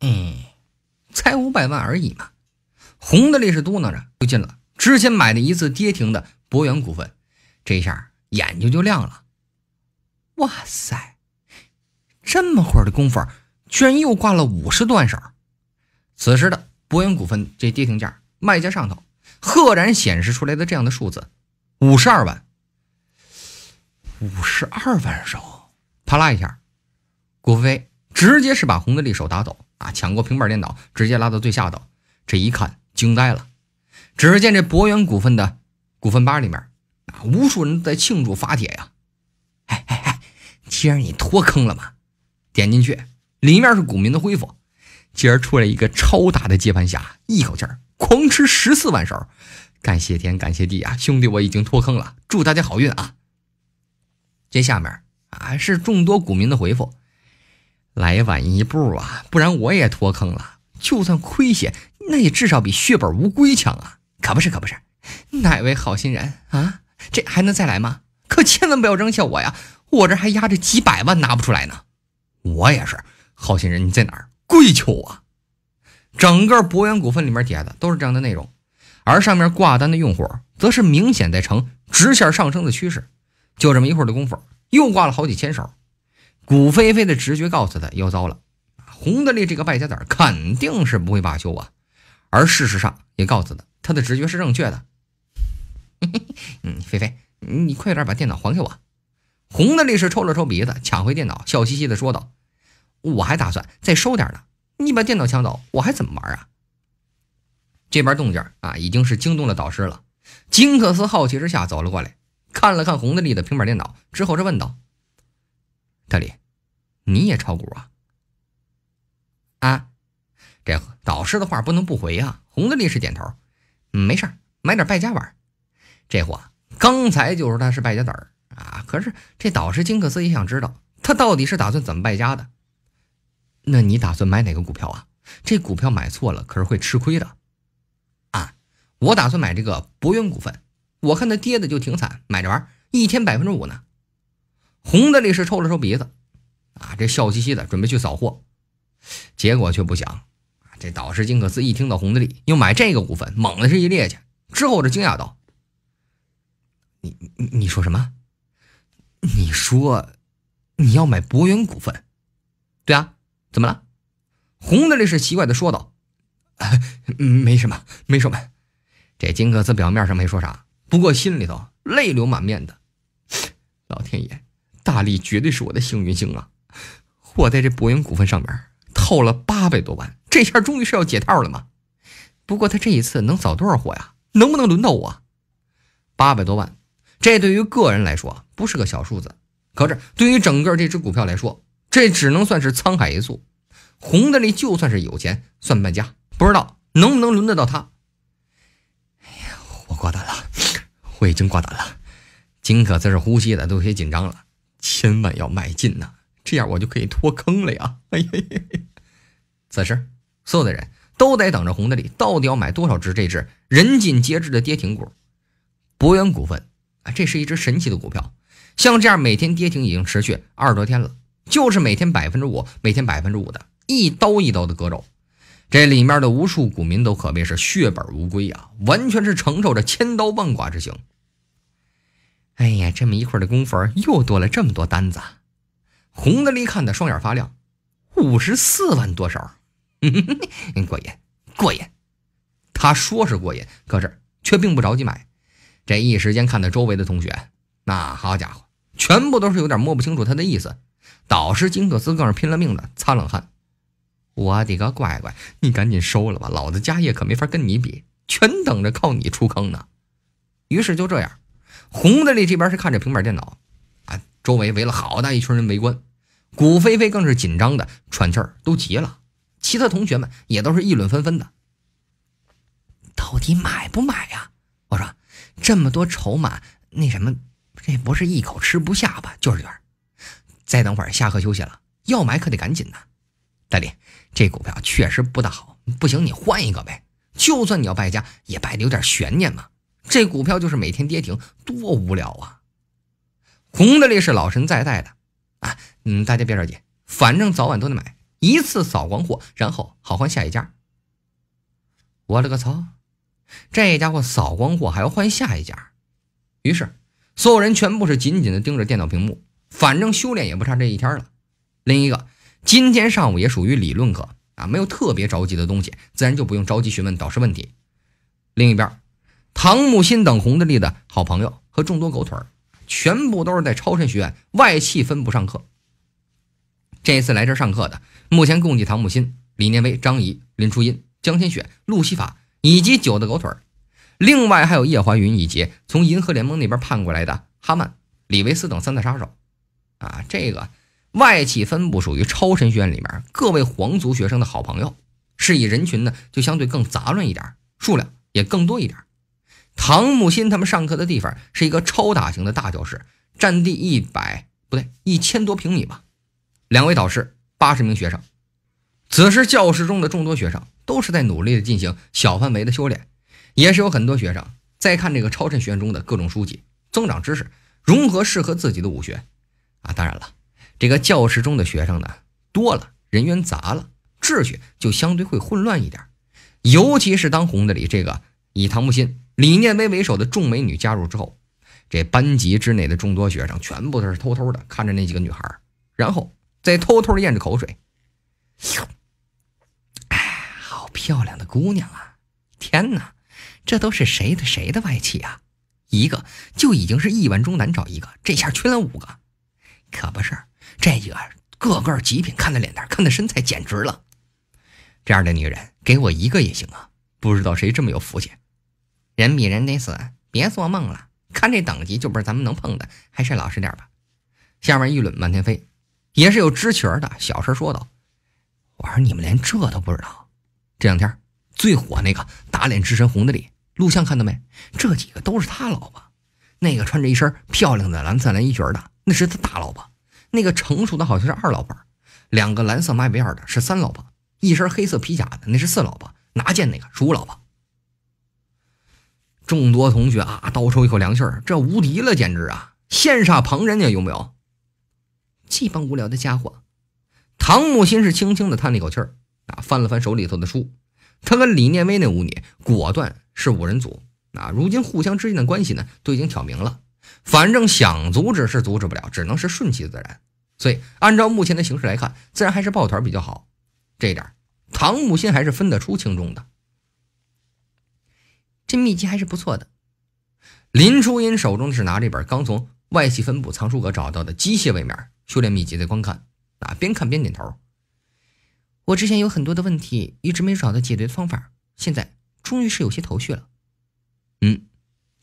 嗯，才五百万而已嘛！红的力是嘟囔着就进了之前买的一次跌停的博元股份，这一下眼睛就亮了。哇塞，这么会儿的功夫，居然又挂了五十多万手！此时的博元股份这跌停价，卖家上头赫然显示出来的这样的数字：五十二万，五十二万手，啪啦一下，郭飞直接是把红的利手打走。啊！抢过平板电脑，直接拉到最下头。这一看，惊呆了。只见这博元股份的股份吧里面，啊，无数人在庆祝发帖呀！哎哎哎！今儿你脱坑了吗？点进去，里面是股民的回复。今儿出来一个超大的接盘侠，一口气儿狂吃十四万手。感谢天，感谢地啊！兄弟，我已经脱坑了，祝大家好运啊！这下面啊，是众多股民的回复。来晚一步啊，不然我也脱坑了。就算亏些，那也至少比血本无归强啊！可不是，可不是。哪位好心人啊？这还能再来吗？可千万不要扔下我呀！我这还压着几百万拿不出来呢。我也是好心人，你在哪儿？跪求啊！整个博元股份里面贴的都是这样的内容，而上面挂单的用户则是明显在呈直线上升的趋势。就这么一会儿的功夫，又挂了好几千手。古菲菲的直觉告诉他要糟了，洪德力这个败家子肯定是不会罢休啊！而事实上也告诉他，他的直觉是正确的。嗯，菲菲，你快点把电脑还给我。洪德力是抽了抽鼻子，抢回电脑，笑嘻嘻的说道：“我还打算再收点呢，你把电脑抢走，我还怎么玩啊？”这边动静啊，已经是惊动了导师了。金克斯好奇之下走了过来，看了看洪德力的平板电脑之后是问道。特里，你也炒股啊？啊，这导师的话不能不回啊！红的立时点头，没事买点败家玩儿。这货刚才就说他是败家子儿啊，可是这导师金克斯也想知道他到底是打算怎么败家的。那你打算买哪个股票啊？这股票买错了可是会吃亏的。啊，我打算买这个博元股份，我看他跌的就挺惨，买着玩一天百分之五呢。红的力士抽了抽鼻子，啊，这笑嘻嘻的准备去扫货，结果却不想，这导师金克斯一听到红的力又买这个股份，猛的是一趔趄，之后就惊讶道：“你你你说什么？你说你要买博元股份？对啊，怎么了？”红的力士奇怪的说道：“没什么，没什么。”这金克斯表面上没说啥，不过心里头泪流满面的，老天爷！大力绝对是我的幸运星啊！我在这博元股份上面套了八百多万，这下终于是要解套了吗？不过他这一次能扫多少货呀？能不能轮到我？八百多万，这对于个人来说不是个小数字，可是对于整个这只股票来说，这只能算是沧海一粟。红的力就算是有钱，算半家，不知道能不能轮得到他。哎呀，我挂单了，我已经挂单了。金可在这呼吸的都有些紧张了。千万要迈进呐，这样我就可以脱坑了呀！哎呀，此时所有的人都在等着红的里到底要买多少只这只人尽皆知的跌停股博元股份啊！这是一只神奇的股票，像这样每天跌停已经持续二十多天了，就是每天百分之五，每天百分之五的一刀一刀的割肉，这里面的无数股民都可谓是血本无归啊，完全是承受着千刀万剐之刑。哎呀，这么一会儿的功夫又多了这么多单子。洪德利看的双眼发亮，五十四万多少？过瘾，过瘾。他说是过瘾，可是却并不着急买。这一时间，看到周围的同学，那好家伙，全部都是有点摸不清楚他的意思。导师金克斯更是拼了命的擦冷汗。我的个乖乖，你赶紧收了吧，老子家业可没法跟你比，全等着靠你出坑呢。于是就这样。红的力这边是看着平板电脑，啊，周围围了好大一群人围观，古菲菲更是紧张的喘气儿，都急了。其他同学们也都是议论纷纷的，到底买不买呀？我说，这么多筹码，那什么，这不是一口吃不下吧？就是这。儿，再等会儿下课休息了，要买可得赶紧呐。大力，这股票确实不大好，不行，你换一个呗。就算你要败家，也败得有点悬念嘛。这股票就是每天跌停，多无聊啊！红的力是老神在在的，啊，嗯，大家别着急，反正早晚都得买，一次扫光货，然后好换下一家。我勒个操！这家伙扫光货还要换下一家，于是所有人全部是紧紧的盯着电脑屏幕，反正修炼也不差这一天了。另一个，今天上午也属于理论课啊，没有特别着急的东西，自然就不用着急询问导师问题。另一边。唐木心等洪德利的好朋友和众多狗腿儿，全部都是在超神学院外气分部上课。这一次来这上课的，目前共计唐木心、李念威、张仪、林初音、江天雪、路西法以及九的狗腿儿，另外还有叶怀云以及从银河联盟那边盼过来的哈曼、李维斯等三大杀手。啊，这个外企分部属于超神学院里面各位皇族学生的好朋友，是以人群呢就相对更杂乱一点，数量也更多一点。唐木心他们上课的地方是一个超大型的大教室，占地一百不对一千多平米吧。两位导师，八十名学生。此时教室中的众多学生都是在努力的进行小范围的修炼，也是有很多学生在看这个超震学院中的各种书籍，增长知识，融合适合自己的武学。啊，当然了，这个教室中的学生呢多了，人员杂了，秩序就相对会混乱一点。尤其是当红的里这个以唐木心。李念威为首的众美女加入之后，这班级之内的众多学生全部都是偷偷的看着那几个女孩，然后再偷偷的咽着口水。哎，好漂亮的姑娘啊！天哪，这都是谁的谁的外戚啊？一个就已经是亿万中难找一个，这下缺了五个，可不是？这几个个个极品，看的脸蛋，看的身材，简直了！这样的女人给我一个也行啊！不知道谁这么有福气。人比人得死，别做梦了。看这等级就不是咱们能碰的，还是老实点吧。下面议论满天飞，也是有知情的。小声说道：“我说你们连这都不知道。这两天最火那个打脸之神红的里录像看到没？这几个都是他老婆。那个穿着一身漂亮的蓝色连衣裙的，那是他大老婆。那个成熟的好像是二老婆。两个蓝色马尾辫的是三老婆。一身黑色皮甲的那是四老婆。拿剑那个是五老婆。”众多同学啊，倒抽一口凉气儿，这无敌了，简直啊，羡煞旁人呢，有没有？这帮无聊的家伙。唐木心是轻轻的叹了一口气儿，啊，翻了翻手里头的书。他跟李念威那五女，果断是五人组啊。如今互相之间的关系呢，都已经挑明了。反正想阻止是阻止不了，只能是顺其自然。所以，按照目前的形势来看，自然还是抱团比较好。这一点，唐木心还是分得出轻重的。这秘籍还是不错的。林初音手中是拿着本刚从外系分部藏书阁找到的机械位面修炼秘籍在观看，啊，边看边点头。我之前有很多的问题，一直没找到解决的方法，现在终于是有些头绪了。嗯，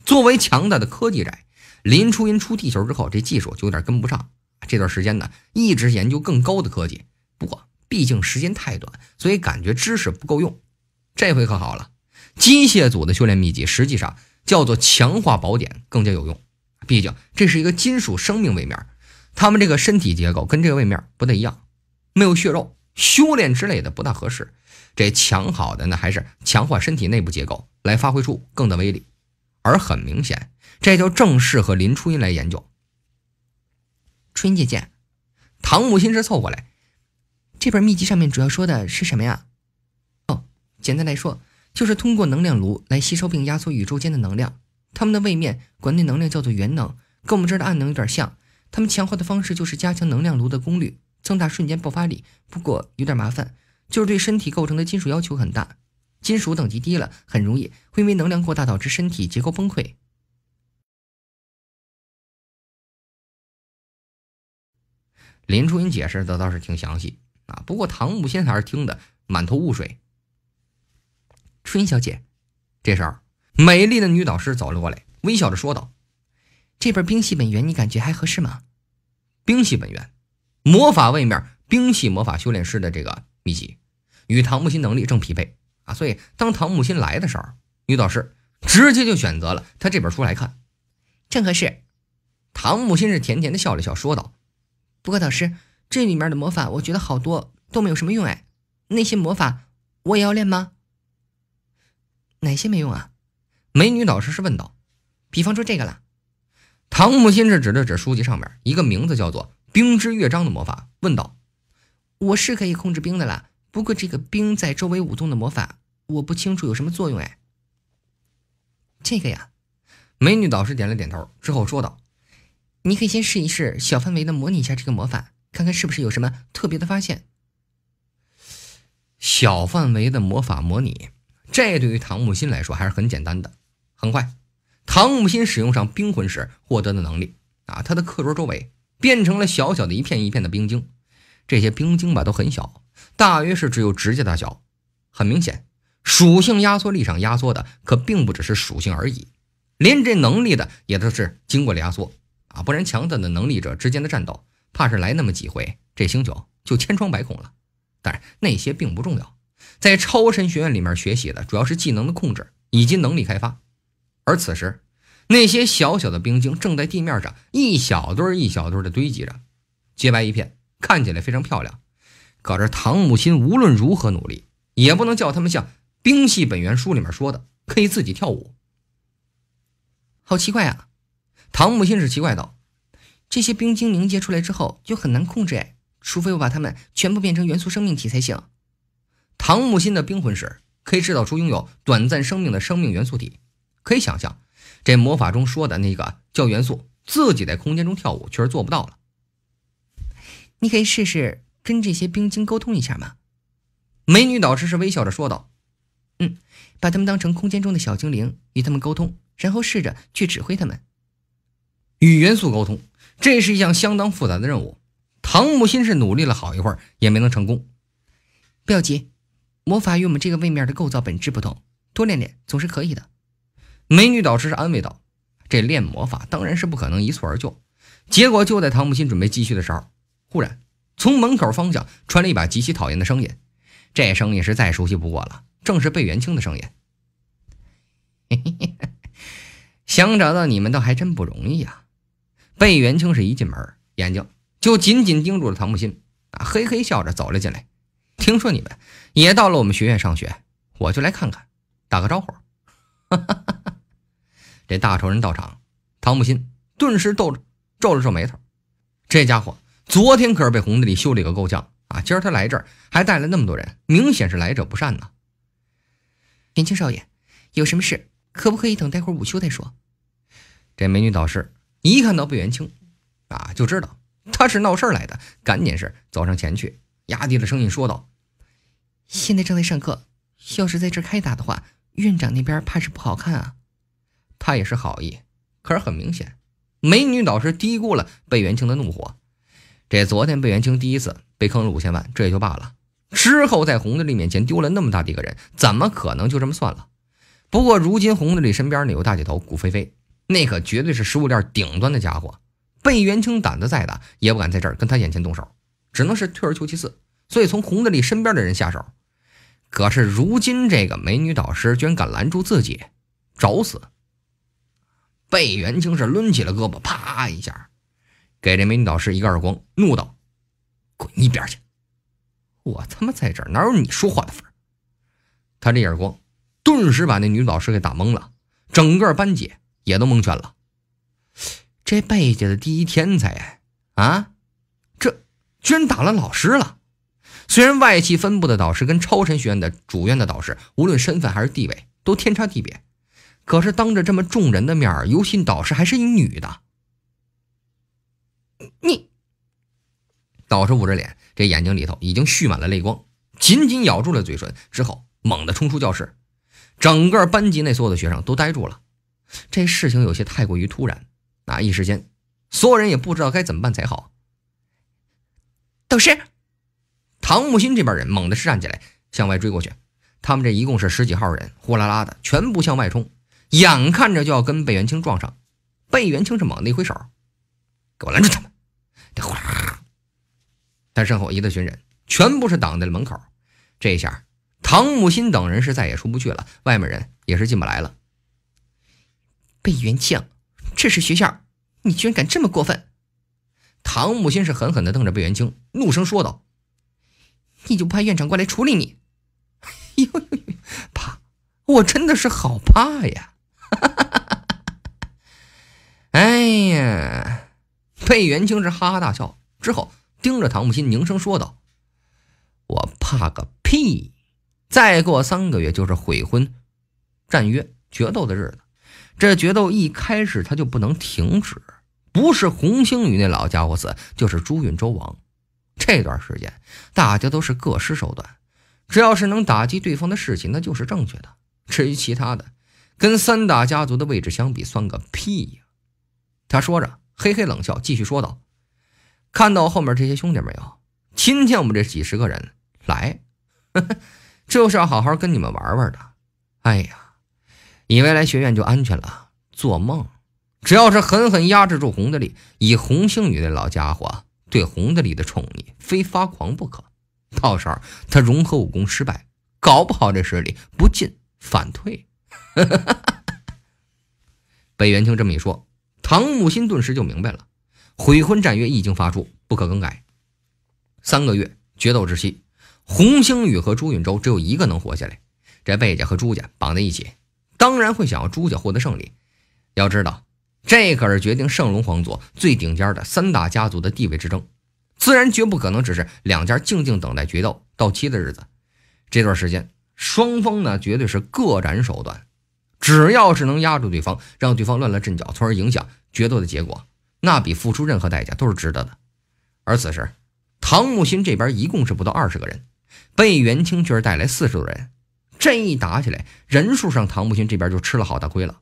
作为强大的科技宅，林初音出地球之后，这技术就有点跟不上。这段时间呢，一直研究更高的科技，不过毕竟时间太短，所以感觉知识不够用。这回可好了。机械组的修炼秘籍实际上叫做强化宝典，更加有用。毕竟这是一个金属生命位面，他们这个身体结构跟这个位面不太一样，没有血肉修炼之类的不大合适。这强好的呢，还是强化身体内部结构来发挥出更大威力。而很明显，这就正适合林初音来研究。初音姐姐，唐木心是凑过来。这本秘籍上面主要说的是什么呀？哦，简单来说。就是通过能量炉来吸收并压缩宇宙间的能量，他们的位面管内能量叫做元能，跟我们这儿的暗能有点像。他们强化的方式就是加强能量炉的功率，增大瞬间爆发力。不过有点麻烦，就是对身体构成的金属要求很大，金属等级低了很容易会因为能量过大导致身体结构崩溃。林初音解释的倒是挺详细啊，不过唐木仙还是听得满头雾水。春小姐，这时候，美丽的女导师走了过来，微笑着说道：“这本冰系本源，你感觉还合适吗？”冰系本源，魔法位面冰系魔法修炼师的这个秘籍，与唐木心能力正匹配啊！所以当唐木心来的时候，女导师直接就选择了他这本书来看。正合适，唐木心是甜甜的笑了笑，说道：“不过导师，这里面的魔法我觉得好多都没有什么用哎，那些魔法我也要练吗？”哪些没用啊？美女导师是问道：“比方说这个了。”唐木心是指了指书籍上面一个名字叫做“冰之乐章”的魔法，问道：“我是可以控制冰的啦，不过这个冰在周围舞动的魔法，我不清楚有什么作用哎。”这个呀，美女导师点了点头之后说道：“你可以先试一试小范围的模拟一下这个魔法，看看是不是有什么特别的发现。”小范围的魔法模拟。这对于唐木心来说还是很简单的。很快，唐木心使用上冰魂时获得的能力啊，他的课桌周围变成了小小的一片一片的冰晶。这些冰晶吧都很小，大约是只有指甲大小。很明显，属性压缩力上压缩的可并不只是属性而已，连这能力的也都是经过压缩啊，不然强大的能力者之间的战斗，怕是来那么几回，这星球就千疮百孔了。但是那些并不重要。在超神学院里面学习的主要是技能的控制以及能力开发，而此时那些小小的冰晶正在地面上一小堆一小堆的堆积着，洁白一片，看起来非常漂亮。可是唐木心无论如何努力，也不能叫他们像《冰系本源书》里面说的可以自己跳舞。好奇怪啊！唐木心是奇怪道：“这些冰晶凝结出来之后就很难控制哎，除非我把它们全部变成元素生命体才行。”唐木心的冰魂石可以制造出拥有短暂生命的生命元素体，可以想象，这魔法中说的那个叫元素自己在空间中跳舞，确实做不到了。你可以试试跟这些冰晶沟通一下吗？美女导师是微笑着说道：“嗯，把他们当成空间中的小精灵，与他们沟通，然后试着去指挥他们。与元素沟通，这是一项相当复杂的任务。唐木心是努力了好一会儿，也没能成功。不要急。”魔法与我们这个位面的构造本质不同，多练练总是可以的。美女导师是安慰道：“这练魔法当然是不可能一蹴而就。”结果就在唐木心准备继续的时候，忽然从门口方向传来一把极其讨厌的声音。这声音是再熟悉不过了，正是贝元清的声音。嘿嘿嘿，想找到你们倒还真不容易啊！贝元清是一进门，眼睛就紧紧盯住了唐木心，啊，嘿嘿笑着走了进来。听说你们……也到了我们学院上学，我就来看看，打个招呼。哈哈，这大仇人到场，唐木心顿时皱皱了皱眉头。这家伙昨天可是被洪德里修理个够呛啊！今儿他来这儿还带了那么多人，明显是来者不善呐。年轻少爷，有什么事，可不可以等待会儿午休再说？这美女导师一看到北元青，啊，就知道他是闹事儿来的，赶紧是走上前去，压低了声音说道。现在正在上课，要是在这开打的话，院长那边怕是不好看啊。他也是好意，可是很明显，美女导师低估了贝元清的怒火。这昨天贝元清第一次被坑了五千万，这也就罢了。之后在洪志立面前丢了那么大的一个人，怎么可能就这么算了？不过如今洪志立身边有大姐头谷菲菲，那可绝对是食物链顶端的家伙。贝元清胆子再大，也不敢在这儿跟他眼前动手，只能是退而求其次。所以，从洪德利身边的人下手。可是，如今这个美女导师居然敢拦住自己，找死！被袁青是抡起了胳膊，啪一下给这美女导师一个耳光，怒道：“滚一边去！我他妈在这儿，哪有你说话的份儿？”他这耳光顿时把那女导师给打懵了，整个班级也都蒙圈了。这贝家的第一天才啊，这居然打了老师了！虽然外系分部的导师跟超神学院的主院的导师，无论身份还是地位都天差地别，可是当着这么众人的面，尤新导师还是一女的。你，导师捂着脸，这眼睛里头已经蓄满了泪光，紧紧咬住了嘴唇，之后猛地冲出教室。整个班级内所有的学生都呆住了，这事情有些太过于突然，啊！一时间，所有人也不知道该怎么办才好。导师。唐木心这边人猛地是站起来，向外追过去。他们这一共是十几号人，呼啦啦的全部向外冲，眼看着就要跟贝元清撞上。贝元清是猛地一挥手：“给我拦住他们！”哗，他身后一大群人全部是挡在了门口。这一下，唐木心等人是再也出不去了，外面人也是进不来了。贝元庆，这是学校，你居然敢这么过分！唐木心是狠狠地瞪着贝元清，怒声说道。你就不怕院长过来处理你？哟，怕！我真的是好怕呀！哈哈哈哈哈！哎呀，贝元清是哈哈大笑，之后盯着唐木心，凝声说道：“我怕个屁！再过三个月就是悔婚战约决斗的日子，这决斗一开始他就不能停止，不是红星宇那老家伙死，就是朱允周亡。”这段时间，大家都是各施手段，只要是能打击对方的事情，那就是正确的。至于其他的，跟三大家族的位置相比，算个屁呀！他说着，嘿嘿冷笑，继续说道：“看到后面这些兄弟没有？今天我们这几十个人来，呵呵，就是要好好跟你们玩玩的。哎呀，以为来学院就安全了？做梦！只要是狠狠压制住洪的力以洪兴宇那老家伙。”对红的里的宠溺，非发狂不可。到时候他融合武功失败，搞不好这实力不进反退。北元清这么一说，唐木心顿时就明白了：悔婚战约一经发出，不可更改。三个月决斗之期，洪星宇和朱允洲只有一个能活下来。这贝家和朱家绑在一起，当然会想要朱家获得胜利。要知道。这可是决定圣龙皇族最顶尖的三大家族的地位之争，自然绝不可能只是两家静静等待决斗到期的日子。这段时间，双方呢绝对是各展手段，只要是能压住对方，让对方乱了阵脚，从而影响决斗的结果，那比付出任何代价都是值得的。而此时，唐木心这边一共是不到二十个人，被元清却是带来四十多人，这一打起来，人数上唐木心这边就吃了好大亏了。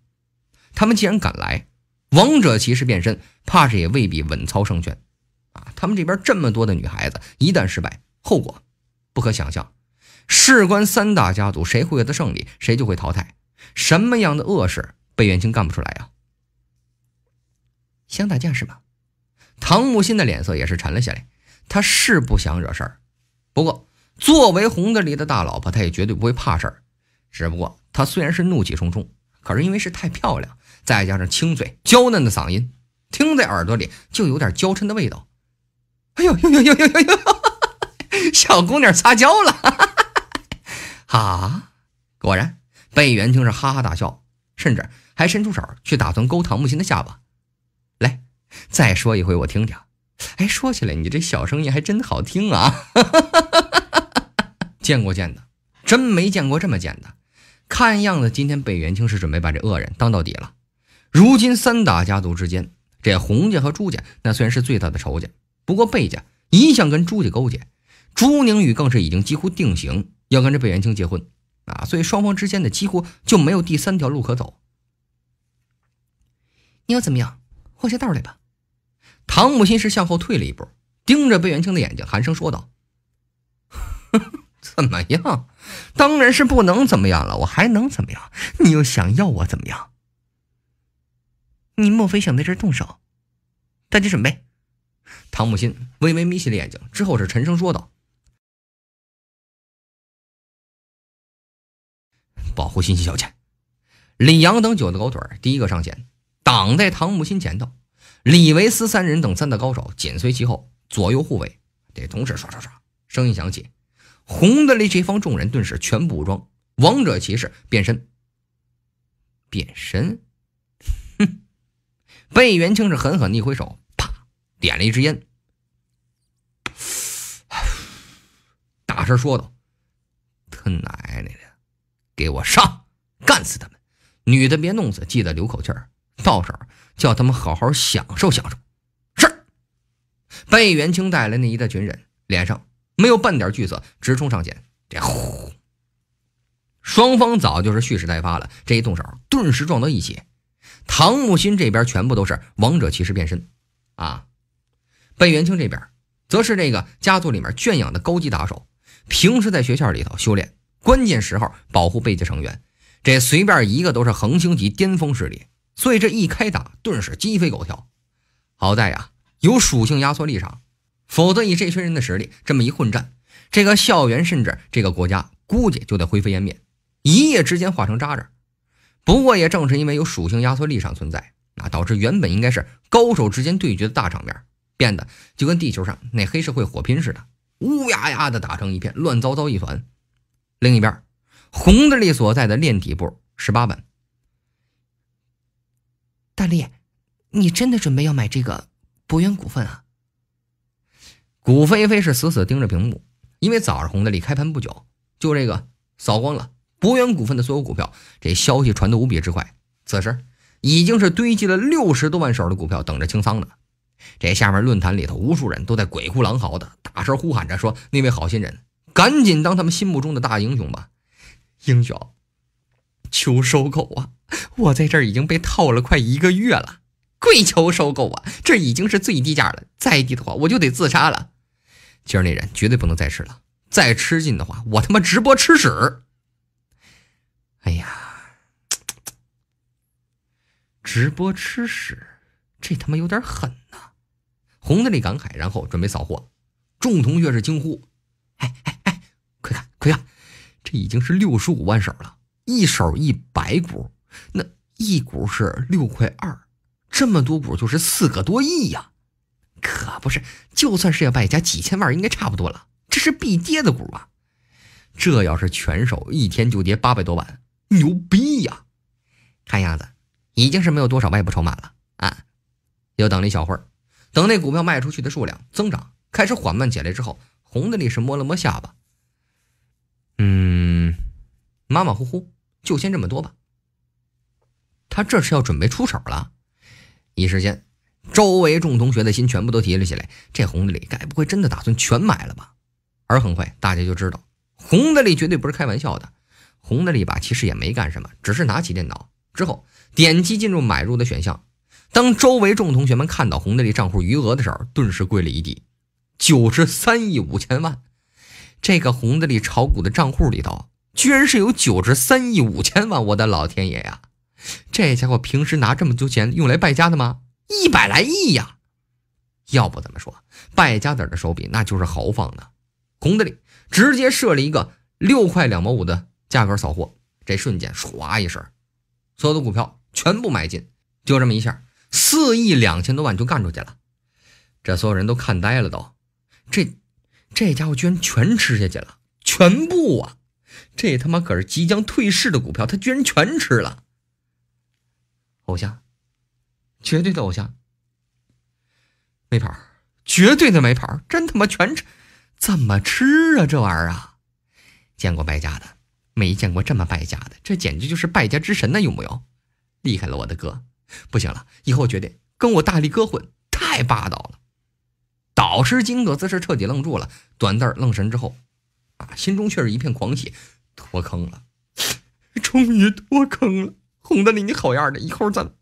他们既然敢来，王者骑士变身，怕是也未必稳操胜券，啊！他们这边这么多的女孩子，一旦失败，后果不可想象，事关三大家族，谁会得胜利，谁就会淘汰。什么样的恶事，贝远清干不出来啊？想打架是吧？唐木心的脸色也是沉了下来，他是不想惹事儿，不过作为红子里的大老婆，他也绝对不会怕事儿。只不过他虽然是怒气冲冲，可是因为是太漂亮。再加上清脆娇嫩的嗓音，听在耳朵里就有点娇嗔的味道。哎呦呦呦呦呦呦呦！小姑娘撒娇了！哈！果然，贝元清是哈哈大笑，甚至还伸出手去打算勾唐木心的下巴。来，再说一回我听听。哎，说起来你这小声音还真好听啊！见过见的，真没见过这么贱的。看样子今天贝元清是准备把这恶人当到底了。如今三大家族之间，这洪家和朱家那虽然是最大的仇家，不过贝家一向跟朱家勾结，朱宁宇更是已经几乎定型要跟这贝元清结婚，啊，所以双方之间的几乎就没有第三条路可走。你要怎么样？换下道来吧。唐木心是向后退了一步，盯着贝元清的眼睛，寒声说道：“ 怎么样？当然是不能怎么样了。我还能怎么样？你又想要我怎么样？”你莫非想在这动手？大家准备。唐木心微微眯起了眼睛，之后是沉声说道：“保护心息小姐。”李阳等九子狗腿第一个上前，挡在唐木心前头。李维斯三人等三大高手紧随其后，左右护卫。得同时刷刷刷，声音响起，红的力，这方众人顿时全部装王者骑士，变身，变身。贝元庆是狠狠的一挥手，啪，点了一支烟，大声说道：“他奶奶的，给我上，干死他们！女的别弄死，记得留口气儿，到时候叫他们好好享受享受。”是。贝元清带来那一大群人，脸上没有半点惧色，直冲上前。这呼，双方早就是蓄势待发了，这一动手，顿时撞到一起。唐木心这边全部都是王者骑士变身，啊，贝元清这边则是这个家族里面圈养的高级打手，平时在学校里头修炼，关键时候保护贝家成员，这随便一个都是恒星级巅峰势力，所以这一开打，顿时鸡飞狗跳。好在呀，有属性压缩力场，否则以这群人的实力，这么一混战，这个校园甚至这个国家估计就得灰飞烟灭，一夜之间化成渣渣。不过也正是因为有属性压缩立场存在，啊，导致原本应该是高手之间对决的大场面，变得就跟地球上那黑社会火拼似的，乌压压的打成一片，乱糟糟一团。另一边，红大力所在的炼体部十八班，大力，你真的准备要买这个博元股份啊？古飞飞是死死盯着屏幕，因为早上红大力开盘不久，就这个扫光了。博元股份的所有股票，这消息传得无比之快。此时已经是堆积了六十多万手的股票，等着清仓呢。这下面论坛里头，无数人都在鬼哭狼嚎的大声呼喊着说：“那位好心人，赶紧当他们心目中的大英雄吧！英雄，求收购啊！我在这已经被套了快一个月了，跪求收购啊！这已经是最低价了，再低的话我就得自杀了。今儿那人绝对不能再吃了，再吃进的话，我他妈直播吃屎！”哎呀，直播吃屎，这他妈有点狠呐！红的那感慨，然后准备扫货，众同学是惊呼：“哎哎哎，快看快看，这已经是六十五万手了，一手一百股，那一股是六块二，这么多股就是四个多亿呀！可不是，就算是要败家几千万，应该差不多了。这是必跌的股啊，这要是全手，一天就跌八百多万。”牛逼呀！看样子，已经是没有多少外部筹码了啊！又等了一小会儿，等那股票卖出去的数量增长开始缓慢起来之后，红的力是摸了摸下巴，嗯，马马虎虎，就先这么多吧。他这是要准备出手了。一时间，周围众同学的心全部都提了起来。这红的力该不会真的打算全买了吧？而很快，大家就知道，红的力绝对不是开玩笑的。红的力吧，把其实也没干什么，只是拿起电脑之后点击进入买入的选项。当周围众同学们看到红的力账户余额的时候，顿时跪了一地。九十三亿五千万，这个红的力炒股的账户里头居然是有九十三亿五千万！我的老天爷呀，这家伙平时拿这么多钱用来败家的吗？一百来亿呀！要不怎么说败家子的手笔那就是豪放呢。红的力直接设了一个六块两毛五的。价格扫货，这瞬间唰一声，所有的股票全部买进，就这么一下，四亿两千多万就干出去了。这所有人都看呆了，都，这这家伙居然全吃下去了，全部啊！这他妈可是即将退市的股票，他居然全吃了。偶像，绝对的偶像，没跑，绝对的没跑，真他妈全吃，怎么吃啊？这玩意儿啊，见过败家的。没见过这么败家的，这简直就是败家之神呐！有木有？厉害了，我的哥！不行了，以后决定跟我大力哥混，太霸道了！导师金戈则是彻底愣住了，短暂愣神之后，啊，心中却是一片狂喜，脱坑了！终于脱坑了！红的你你好样的！以后咱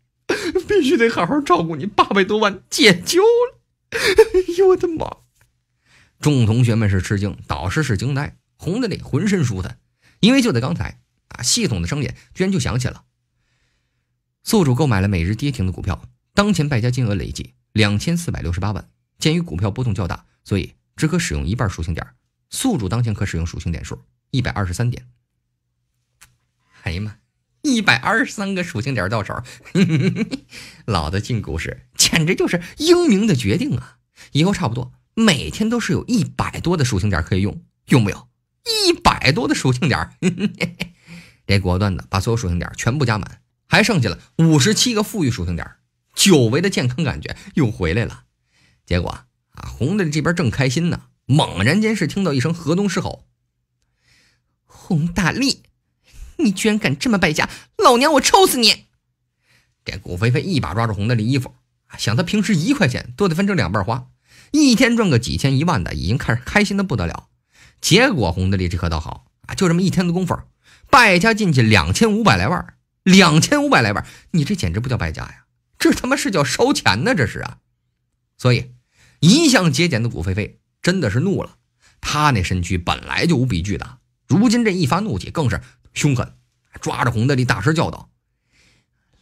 必须得好好照顾你。八百多万解救了！哎 呦我的妈！众同学们是吃惊，导师是惊呆，红的你浑身舒坦。因为就在刚才啊，系统的声音居然就想起了，宿主购买了每日跌停的股票，当前败家金额累计两千四百六十八万。鉴于股票波动较大，所以只可使用一半属性点。宿主当前可使用属性点数一百二十三点。哎呀妈，一百二十三个属性点到手，老子进股市简直就是英明的决定啊！以后差不多每天都是有一百多的属性点可以用，用不用？一百多的属性点，这果断的把所有属性点全部加满，还剩下了五十七个富裕属性点。久违的健康感觉又回来了。结果啊，红的这边正开心呢，猛然间是听到一声河东狮吼：“洪大力，你居然敢这么败家！老娘我抽死你！”这古菲菲一把抓住红的衣服，想他平时一块钱都得分成两半花，一天赚个几千一万的，已经开始开心的不得了。结果洪德利这可倒好啊，就这么一天的功夫，败家进去两千五百来万，两千五百来万，你这简直不叫败家呀，这他妈是叫烧钱呢，这是啊！所以一向节俭的古菲菲真的是怒了，他那身躯本来就无比巨大，如今这一发怒气更是凶狠，抓着洪德利大声叫道：“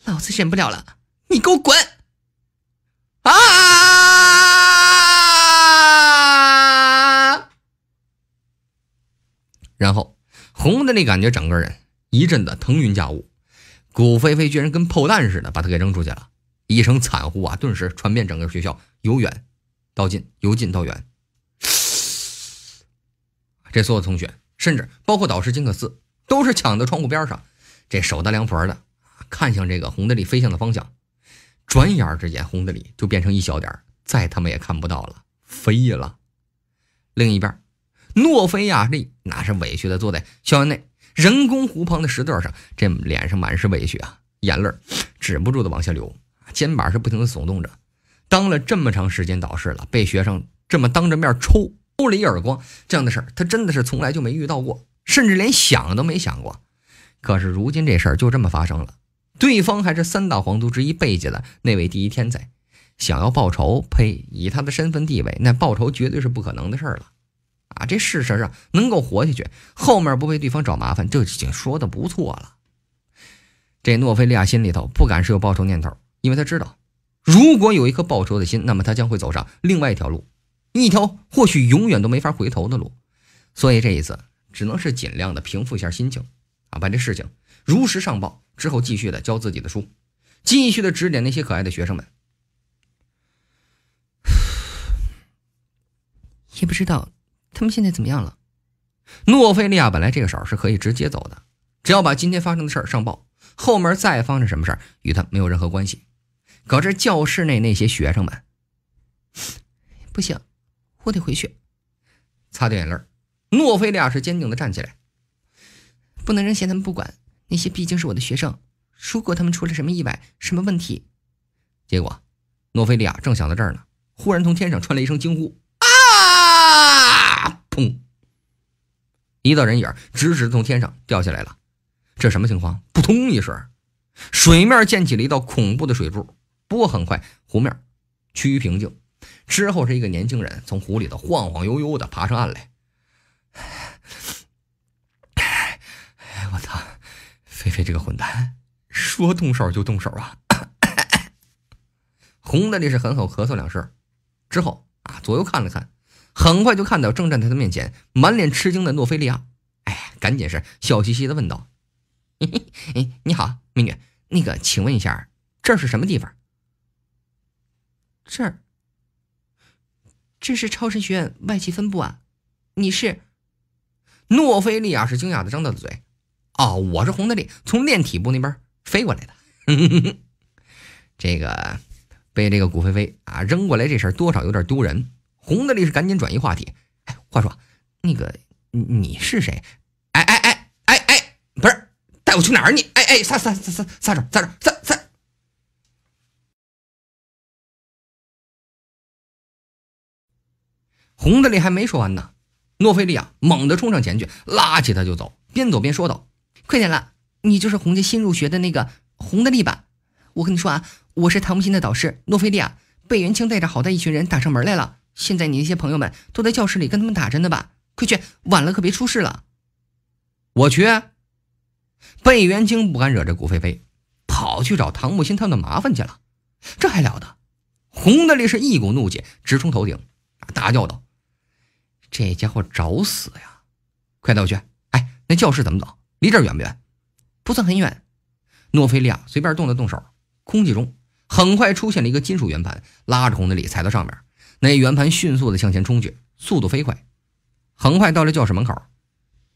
老子忍不了了，你给我滚！”然后红的那感觉，整个人一阵的腾云驾雾，古飞飞居然跟炮弹似的把他给扔出去了，一声惨呼啊，顿时传遍整个学校，由远到近，由近到远，这所有同学，甚至包括导师金克斯，都是抢到窗户边上，这手搭凉棚的看向这个红的里飞向的方向，转眼之间红的里就变成一小点再他妈也看不到了，飞了，另一边。诺菲亚丽哪是委屈的，坐在校园内人工湖旁的石凳上，这脸上满是委屈啊，眼泪止不住的往下流，肩膀是不停的耸动着。当了这么长时间导师了，被学生这么当着面抽抽了一耳光，这样的事儿他真的是从来就没遇到过，甚至连想都没想过。可是如今这事儿就这么发生了，对方还是三大皇族之一背吉的那位第一天才，想要报仇，呸！以他的身份地位，那报仇绝对是不可能的事儿了。啊，这事实啊！能够活下去，后面不被对方找麻烦，就已经说的不错了。这诺菲利亚心里头不敢是有报仇念头，因为他知道，如果有一颗报仇的心，那么他将会走上另外一条路，一条或许永远都没法回头的路。所以这一次，只能是尽量的平复一下心情，啊，把这事情如实上报之后，继续的教自己的书，继续的指点那些可爱的学生们。也不知道。他们现在怎么样了？诺菲利亚本来这个时候是可以直接走的，只要把今天发生的事儿上报，后面再发生什么事儿与他没有任何关系。可是教室内那些学生们，不行，我得回去擦掉眼泪诺菲利亚是坚定的站起来，不能扔下他们不管。那些毕竟是我的学生，如果他们出了什么意外、什么问题，结果诺菲利亚正想到这儿呢，忽然从天上传来一声惊呼。嗯，一道人影直直从天上掉下来了，这什么情况？扑通一声，水面溅起了一道恐怖的水柱。不过很快，湖面趋于平静。之后是一个年轻人从湖里头晃晃悠悠的爬上岸来。哎，我操！菲菲这个混蛋，说动手就动手啊！红的那是狠狠咳嗽两声，之后啊，左右看了看。很快就看到正站在他面前满脸吃惊的诺菲利亚，哎，赶紧是笑嘻嘻的问道：“你好，美女，那个，请问一下，这是什么地方？”“这儿，这是超神学院外企分部啊。”“你是？”诺菲利亚是惊讶的张大了嘴。“哦，我是红德利，从炼体部那边飞过来的。”“这个，被这个古菲菲啊扔过来这事儿，多少有点丢人。”红的力是赶紧转移话题，哎，话说，那个你你是谁？哎哎哎哎哎，不是，带我去哪儿？你哎哎撒撒撒撒撒手撒手撒撒！红的力还没说完呢，诺菲利亚猛地冲上前去，拉起他就走，边走边说道：“快点啦，你就是红家新入学的那个红的力吧？我跟你说啊，我是唐木心的导师，诺菲利亚，被元清带着好大一群人打上门来了。”现在你那些朋友们都在教室里跟他们打针呢吧？快去，晚了可别出事了。我去。贝元清不敢惹这古菲菲，跑去找唐木心他们的麻烦去了。这还了得？洪大力是一股怒气直冲头顶，大叫道：“这家伙找死呀！快带我去！”哎，那教室怎么走？离这儿远不远？不算很远。诺菲利亚随便动了动手，空气中很快出现了一个金属圆盘，拉着洪大力踩到上面。那圆盘迅速的向前冲去，速度飞快，很快到了教室门口。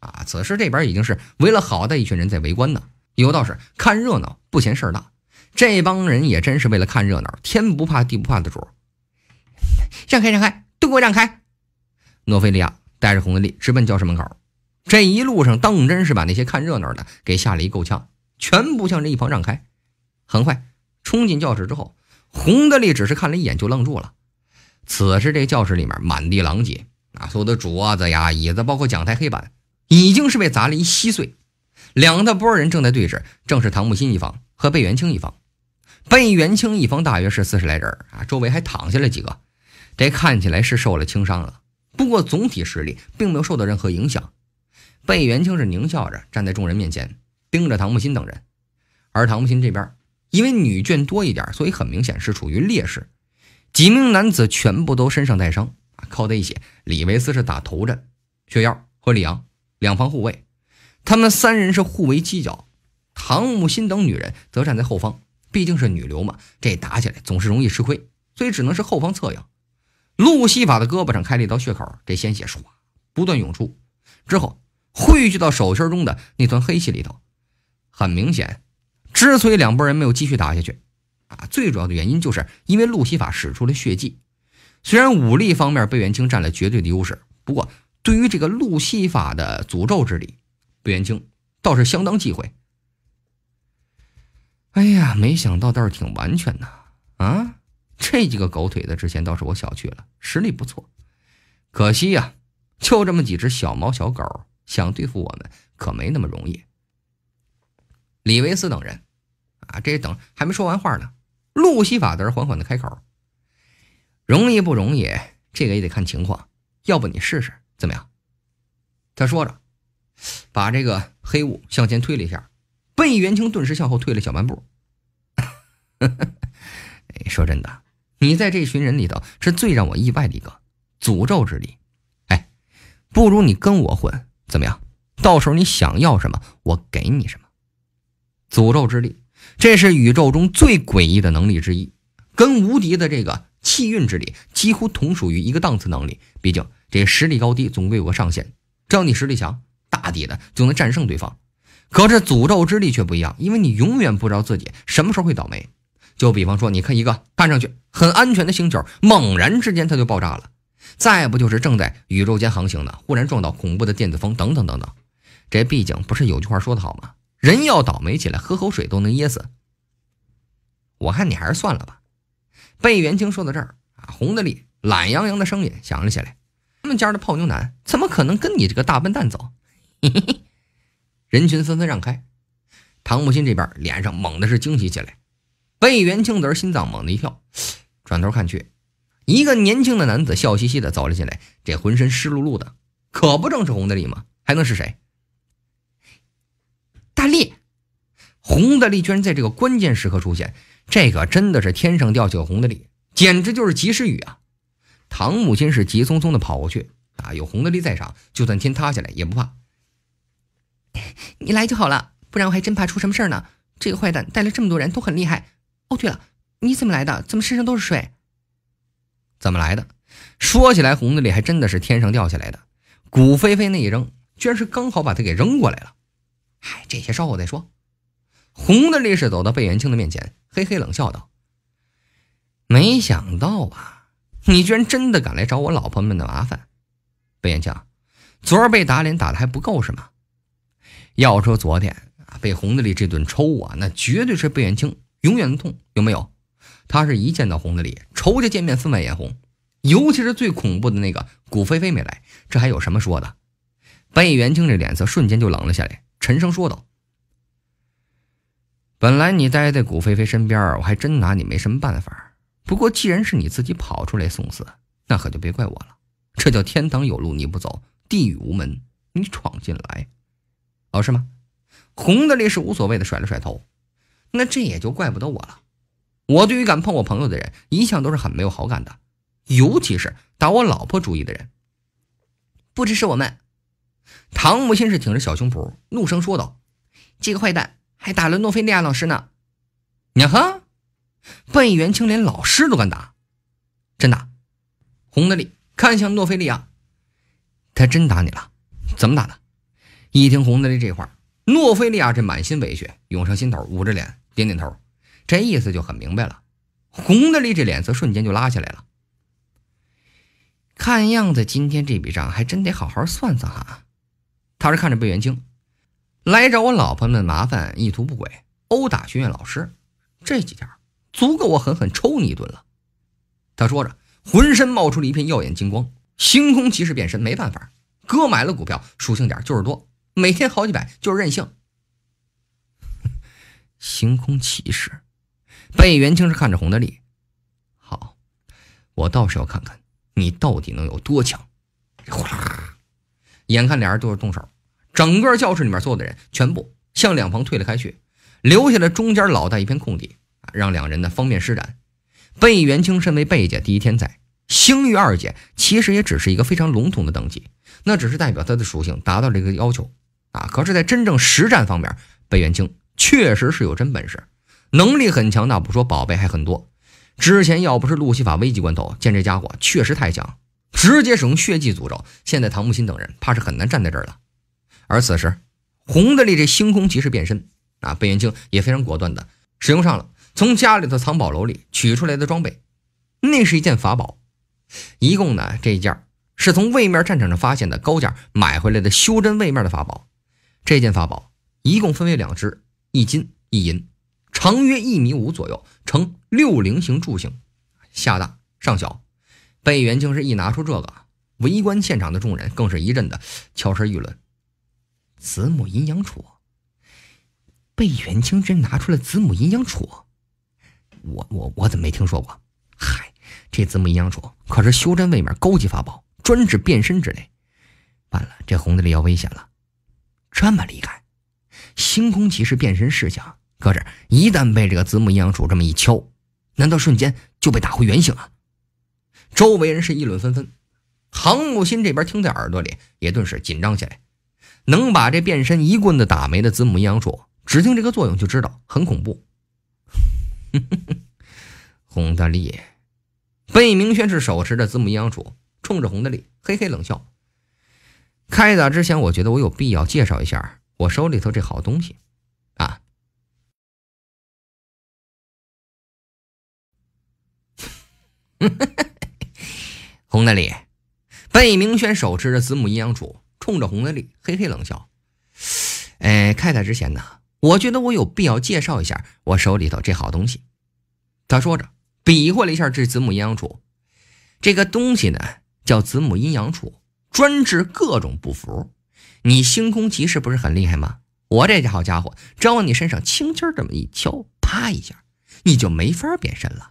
啊，此时这边已经是围了好大一群人在围观呢。有道是看热闹不嫌事儿大，这帮人也真是为了看热闹，天不怕地不怕的主。让开，让开，都给我让开！诺菲利亚带着红的丽直奔教室门口。这一路上，当真是把那些看热闹的给吓了一够呛，全部向着一旁让开。很快冲进教室之后，红的利只是看了一眼就愣住了。此时，这教室里面满地狼藉啊，所有的桌子呀、椅子，包括讲台、黑板，已经是被砸了一稀碎。两大波人正在对峙，正是唐木新一方和贝元清一方。贝元清一方大约是四十来人啊，周围还躺下了几个，这看起来是受了轻伤了，不过总体实力并没有受到任何影响。贝元清是狞笑着站在众人面前，盯着唐木新等人。而唐木新这边，因为女眷多一点，所以很明显是处于劣势。几名男子全部都身上带伤，靠在一起。李维斯是打头阵，雪妖和李昂两方护卫，他们三人是互为犄角。唐木心等女人则站在后方，毕竟是女流嘛，这打起来总是容易吃亏，所以只能是后方侧应。路西法的胳膊上开了一道血口，这鲜血唰不断涌出，之后汇聚到手心中的那团黑气里头。很明显，之所以两拨人没有继续打下去。啊，最主要的原因就是因为路西法使出了血祭。虽然武力方面贝元清占了绝对的优势，不过对于这个路西法的诅咒之力，贝元清倒是相当忌讳。哎呀，没想到倒是挺完全的啊！这几个狗腿子之前倒是我小觑了，实力不错。可惜呀，就这么几只小猫小狗，想对付我们可没那么容易。李维斯等人，啊，这等还没说完话呢。路西法则缓缓的开口：“容易不容易？这个也得看情况。要不你试试怎么样？”他说着，把这个黑雾向前推了一下。贝元清顿时向后退了小半步。“说真的，你在这群人里头是最让我意外的一个。诅咒之力，哎，不如你跟我混怎么样？到时候你想要什么，我给你什么。诅咒之力。”这是宇宙中最诡异的能力之一，跟无敌的这个气运之力几乎同属于一个档次能力。毕竟这实力高低总归有个上限，只要你实力强大，抵的就能战胜对方。可是诅咒之力却不一样，因为你永远不知道自己什么时候会倒霉。就比方说，你看一个看上去很安全的星球，猛然之间它就爆炸了；再不就是正在宇宙间航行的，忽然撞到恐怖的电子风等等等等。这毕竟不是有句话说的好吗？人要倒霉起来，喝口水都能噎死。我看你还是算了吧。贝元清说到这儿，啊，红的脸，懒洋洋的声音响了起来。他们家的泡妞男怎么可能跟你这个大笨蛋走？嘿嘿嘿，人群纷纷让开。唐木心这边脸上猛的是惊喜起来。贝元清则心脏猛的一跳，转头看去，一个年轻的男子笑嘻嘻的走了进来。这浑身湿漉漉的，可不正是红的力吗？还能是谁？大力，红大力居然在这个关键时刻出现，这可真的是天上掉下个红的力，简直就是及时雨啊！唐母亲是急匆匆的跑过去，啊，有红大力在场，就算天塌下来也不怕。你来就好了，不然我还真怕出什么事儿呢。这个坏蛋带了这么多人都很厉害。哦，对了，你怎么来的？怎么身上都是水？怎么来的？说起来，红的力还真的是天上掉下来的，古飞飞那一扔，居然是刚好把他给扔过来了。哎，这些稍后再说。红的力士走到贝元清的面前，嘿嘿冷笑道：“没想到啊，你居然真的敢来找我老婆们的麻烦！”贝元清，昨儿被打脸打的还不够是吗？要说昨天啊，被红的力这顿抽啊，那绝对是贝元清永远的痛，有没有？他是一见到红的力，仇家见面分外眼红，尤其是最恐怖的那个古菲菲没来，这还有什么说的？贝元清这脸色瞬间就冷了下来。沉声说道：“本来你待在古菲菲身边，我还真拿你没什么办法。不过既然是你自己跑出来送死，那可就别怪我了。这叫天堂有路你不走，地狱无门你闯进来，老是吗？”红的烈士无所谓的甩了甩头，那这也就怪不得我了。我对于敢碰我朋友的人，一向都是很没有好感的，尤其是打我老婆主意的人。不只是我们。唐木先是挺着小胸脯，怒声说道：“这个坏蛋还打了诺菲利亚老师呢！你哈，笨元青连老师都敢打，真的！”红的利看向诺菲利亚，他真打你了？怎么打的？一听红的利这话，诺菲利亚这满心委屈涌上心头，捂着脸点点头，这意思就很明白了。红的利这脸色瞬间就拉下来了，看样子今天这笔账还真得好好算算哈！他是看着贝元清来找我老婆们的麻烦，意图不轨，殴打学院老师，这几天足够我狠狠抽你一顿了。他说着，浑身冒出了一片耀眼金光，星空骑士变身。没办法，哥买了股票，属性点就是多，每天好几百，就是任性。星空骑士，贝元清是看着洪德利，好，我倒是要看看你到底能有多强。眼看俩人就要动手，整个教室里面坐的人全部向两旁退了开去，留下了中间老大一片空地，让两人呢方便施展。贝元清身为贝家第一天才，星域二姐其实也只是一个非常笼统的等级，那只是代表她的属性达到了一个要求啊！可是，在真正实战方面，贝元清确实是有真本事，能力很强大，不说宝贝还很多。之前要不是路西法危急关头，见这家伙确实太强。直接使用血迹诅咒，现在唐木心等人怕是很难站在这儿了。而此时，红的利这星空骑士变身，啊，贝元清也非常果断的使用上了从家里的藏宝楼里取出来的装备，那是一件法宝，一共呢这一件是从位面战场上发现的高价买回来的修真位面的法宝。这件法宝一共分为两只，一金一银，长约一米五左右，呈六棱形柱形，下大上小。贝元清是一拿出这个，围观现场的众人更是一阵的悄声议论：“子母阴阳杵。”贝元清真拿出了子母阴阳杵，我我我怎么没听说过？嗨，这子母阴阳杵可是修真位面高级法宝，专治变身之类。完了，这红的里要危险了！这么厉害，星空骑士变身试想，可是一旦被这个子母阴阳杵这么一敲，难道瞬间就被打回原形了？”周围人是议论纷纷，杭木心这边听在耳朵里也顿时紧张起来。能把这变身一棍子打没的子母阴阳术，只听这个作用就知道很恐怖。洪 大力，贝明轩是手持着子母阴阳杵，冲着洪大力嘿嘿冷笑。开打之前，我觉得我有必要介绍一下我手里头这好东西，啊。洪德力，贝明轩手持着子母阴阳杵，冲着洪德力嘿嘿冷笑。哎，开打之前呢，我觉得我有必要介绍一下我手里头这好东西。他说着比划了一下这子母阴阳杵。这个东西呢，叫子母阴阳杵，专治各种不服。你星空骑士不是很厉害吗？我这好家伙，只要往你身上轻轻这么一敲，啪一下，你就没法变身了。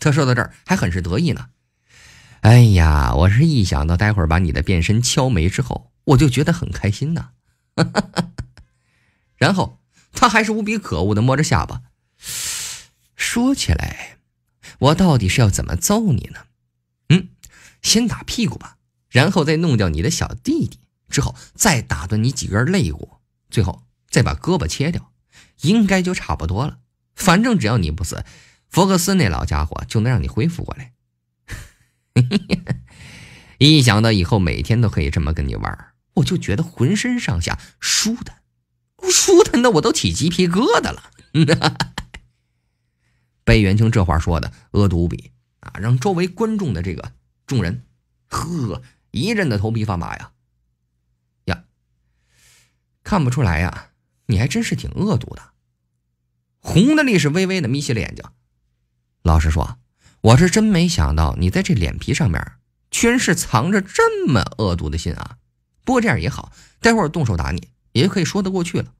他说到这儿还很是得意呢，哎呀，我是一想到待会儿把你的变身敲没之后，我就觉得很开心呢。然后他还是无比可恶的摸着下巴，说起来，我到底是要怎么揍你呢？嗯，先打屁股吧，然后再弄掉你的小弟弟，之后再打断你几根肋骨，最后再把胳膊切掉，应该就差不多了。反正只要你不死。福克斯那老家伙就能让你恢复过来。一想到以后每天都可以这么跟你玩我就觉得浑身上下舒坦，舒坦的我都起鸡皮疙瘩了。被元清这话说的恶毒无比啊，让周围观众的这个众人，呵一阵的头皮发麻呀呀，看不出来呀，你还真是挺恶毒的。红的力是微微的眯起了眼睛。老实说，我是真没想到你在这脸皮上面，居然是藏着这么恶毒的心啊！不过这样也好，待会儿动手打你也可以说得过去了。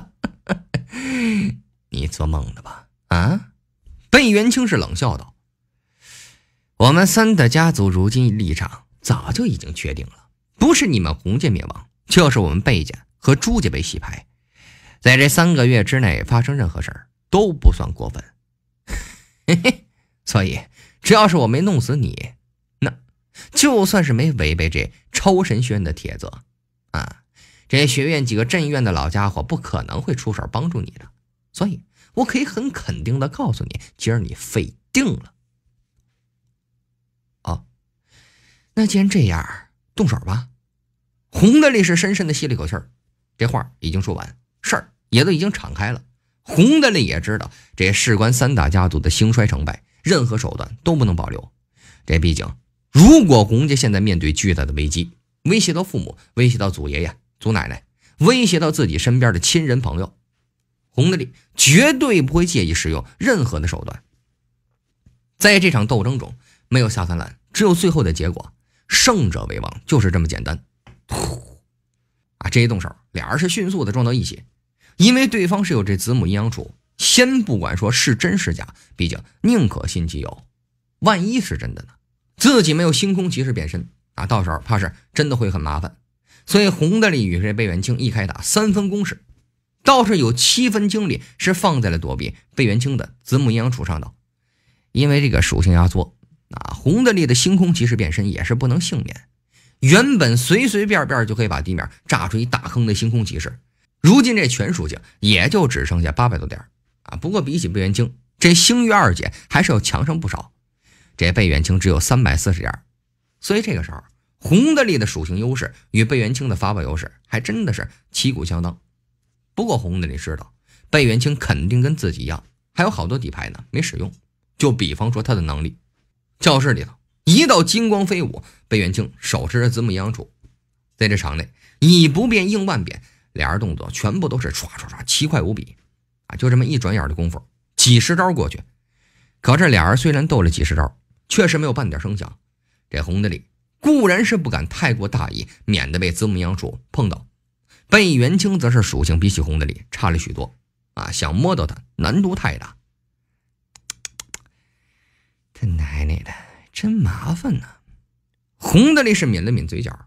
你做梦呢吧？啊！贝元清是冷笑道：“我们三大家族如今立场早就已经确定了，不是你们洪家灭亡，就是我们贝家和朱家被洗牌。在这三个月之内发生任何事儿。”都不算过分，嘿嘿，所以只要是我没弄死你，那就算是没违背这超神学院的铁则啊。这学院几个镇院的老家伙不可能会出手帮助你的，所以我可以很肯定的告诉你，今儿你废定了。哦，那既然这样，动手吧。红的利是深深的吸了一口气儿，这话已经说完，事儿也都已经敞开了。红的力也知道，这事关三大家族的兴衰成败，任何手段都不能保留。这毕竟，如果洪家现在面对巨大的危机，威胁到父母，威胁到祖爷爷、祖奶奶，威胁到自己身边的亲人朋友，红的力绝对不会介意使用任何的手段。在这场斗争中，没有下三滥，只有最后的结果，胜者为王，就是这么简单。啊，这一动手，俩人是迅速的撞到一起。因为对方是有这子母阴阳杵，先不管说是真是假，毕竟宁可信其有，万一是真的呢？自己没有星空骑士变身啊，到时候怕是真的会很麻烦。所以红的力与这贝远清一开打，三分攻势，倒是有七分精力是放在了躲避贝远清的子母阴阳杵上头，因为这个属性压缩啊，红的力的星空骑士变身也是不能幸免。原本随随便便就可以把地面炸出一大坑的星空骑士。如今这全属性也就只剩下八百多点啊！不过比起贝元清，这星月二姐还是要强上不少。这贝元清只有三百四十点，所以这个时候红的力的属性优势与贝元清的法宝优势还真的是旗鼓相当。不过红的你知道，贝元清肯定跟自己一样，还有好多底牌呢没使用。就比方说他的能力，教室里头一道金光飞舞，贝元清手持着子母阴阳杵，在这场内以不变应万变。俩人动作全部都是唰唰唰，奇快无比，啊！就这么一转眼的功夫，几十招过去。可这俩人虽然斗了几十招，确实没有半点声响。这红的利固然是不敢太过大意，免得被子母杨树碰到；贝元清则是属性比起红的利差了许多，啊，想摸到他难度太大。他奶奶的，真麻烦呐！红的利是抿了抿嘴角，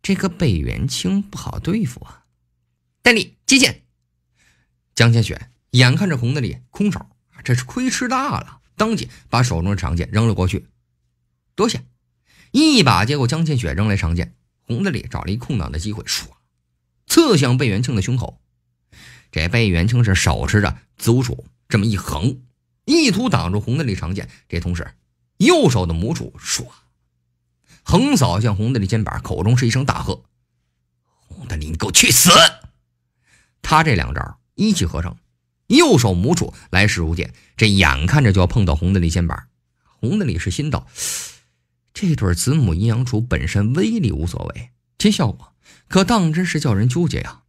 这个贝元清不好对付啊。大力接剑，江千雪眼看着洪德礼空手，这是亏吃大了，当即把手中的长剑扔了过去。多谢，一把接过江千雪扔来长剑，洪德礼找了一空档的机会，唰，刺向贝元庆的胸口。这贝元庆是手持着左杵，这么一横，意图挡住洪德礼长剑。这同时，右手的拇指唰，横扫向洪德礼肩膀，口中是一声大喝：“洪德礼，你给我去死！”他这两招一气呵成，右手母杵来势如电，这眼看着就要碰到红的李肩膀。红的里是心道：这对子母阴阳杵本身威力无所谓，其效果可当真是叫人纠结呀。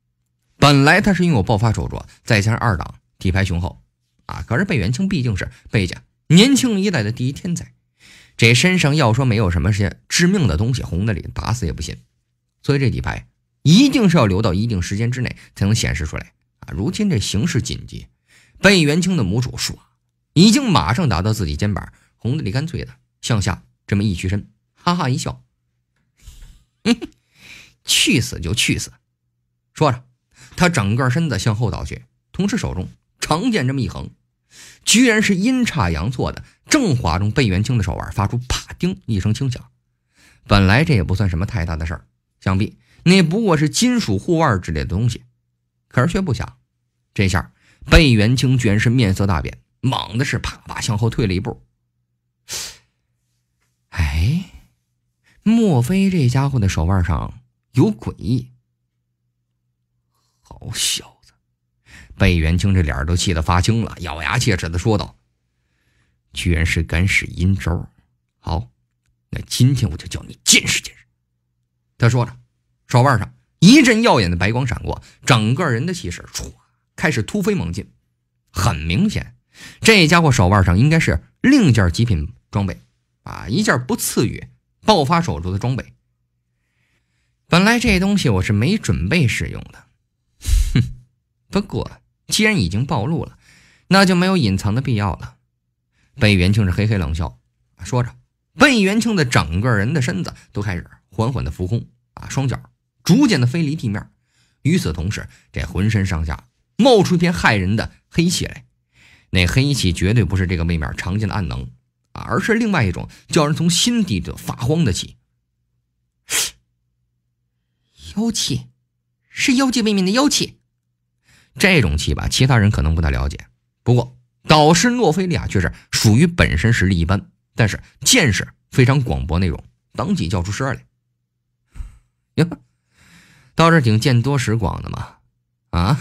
本来他是拥有爆发手镯，再加上二档底牌雄厚啊，可是贝元清毕竟是贝家年轻一代的第一天才，这身上要说没有什么些致命的东西，红的里打死也不信。所以这底牌。一定是要留到一定时间之内才能显示出来啊！如今这形势紧急，贝元清的母爪唰，已经马上打到自己肩膀，红的里干脆的向下这么一屈身，哈哈一笑，去死就去死！说着，他整个身子向后倒去，同时手中长剑这么一横，居然是阴差阳错的正划中贝元清的手腕，发出啪叮一声轻响。本来这也不算什么太大的事儿，想必。那不过是金属护腕之类的东西，可是却不想，这下贝元清居然是面色大变，猛的是啪啪向后退了一步。哎，莫非这家伙的手腕上有诡异？好小子，贝元清这脸都气得发青了，咬牙切齿的说道：“居然是敢使阴招，好，那今天我就叫你见识见识。”他说着。手腕上一阵耀眼的白光闪过，整个人的气势唰开始突飞猛进。很明显，这家伙手腕上应该是另一件极品装备啊，一件不次于爆发手镯的装备。本来这东西我是没准备使用的，哼！不过既然已经暴露了，那就没有隐藏的必要了。贝元庆是嘿嘿冷笑，说着，贝元庆的整个人的身子都开始缓缓的浮空啊，双脚。逐渐的飞离地面，与此同时，这浑身上下冒出一片骇人的黑气来。那黑气绝对不是这个位面常见的暗能，而是另外一种叫人从心底的发慌的气。妖气，是妖界位面的妖气。这种气吧，其他人可能不太了解，不过导师诺菲利亚却是属于本身实力一般，但是见识非常广博那种，当即叫出声来：“呀！”倒是挺见多识广的嘛，啊！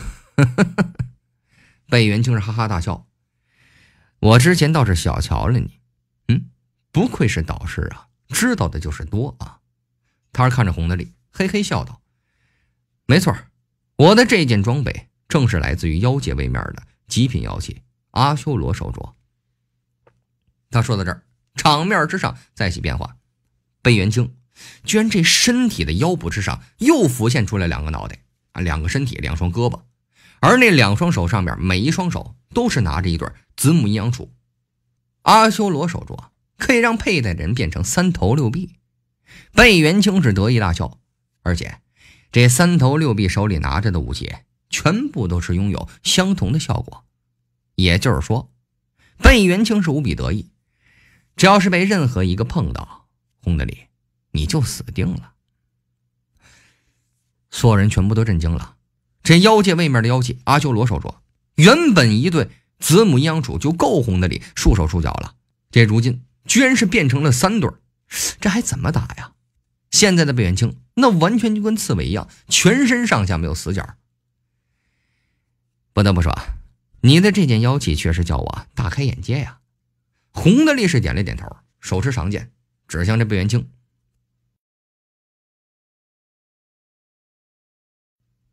贝元清是哈哈大笑。我之前倒是小瞧了你，嗯，不愧是导师啊，知道的就是多啊。他是看着洪德利，嘿嘿笑道：“没错，我的这件装备正是来自于妖界位面的极品妖器——阿修罗手镯。”他说到这儿，场面之上再起变化，贝元清。居然这身体的腰部之上又浮现出来两个脑袋啊，两个身体，两双胳膊，而那两双手上面每一双手都是拿着一对子母阴阳杵。阿修罗手镯可以让佩戴的人变成三头六臂。贝元清是得意大笑，而且这三头六臂手里拿着的武器全部都是拥有相同的效果，也就是说，贝元清是无比得意。只要是被任何一个碰到，轰的里。你就死定了！所有人全部都震惊了。这妖界位面的妖气，阿修罗手镯，原本一对子母阴阳杵就够红的力束手束脚了，这如今居然是变成了三对，这还怎么打呀？现在的贝元清那完全就跟刺猬一样，全身上下没有死角。不得不说，你的这件妖气确实叫我大开眼界呀！红的力士点了点头，手持长剑指向这贝元清。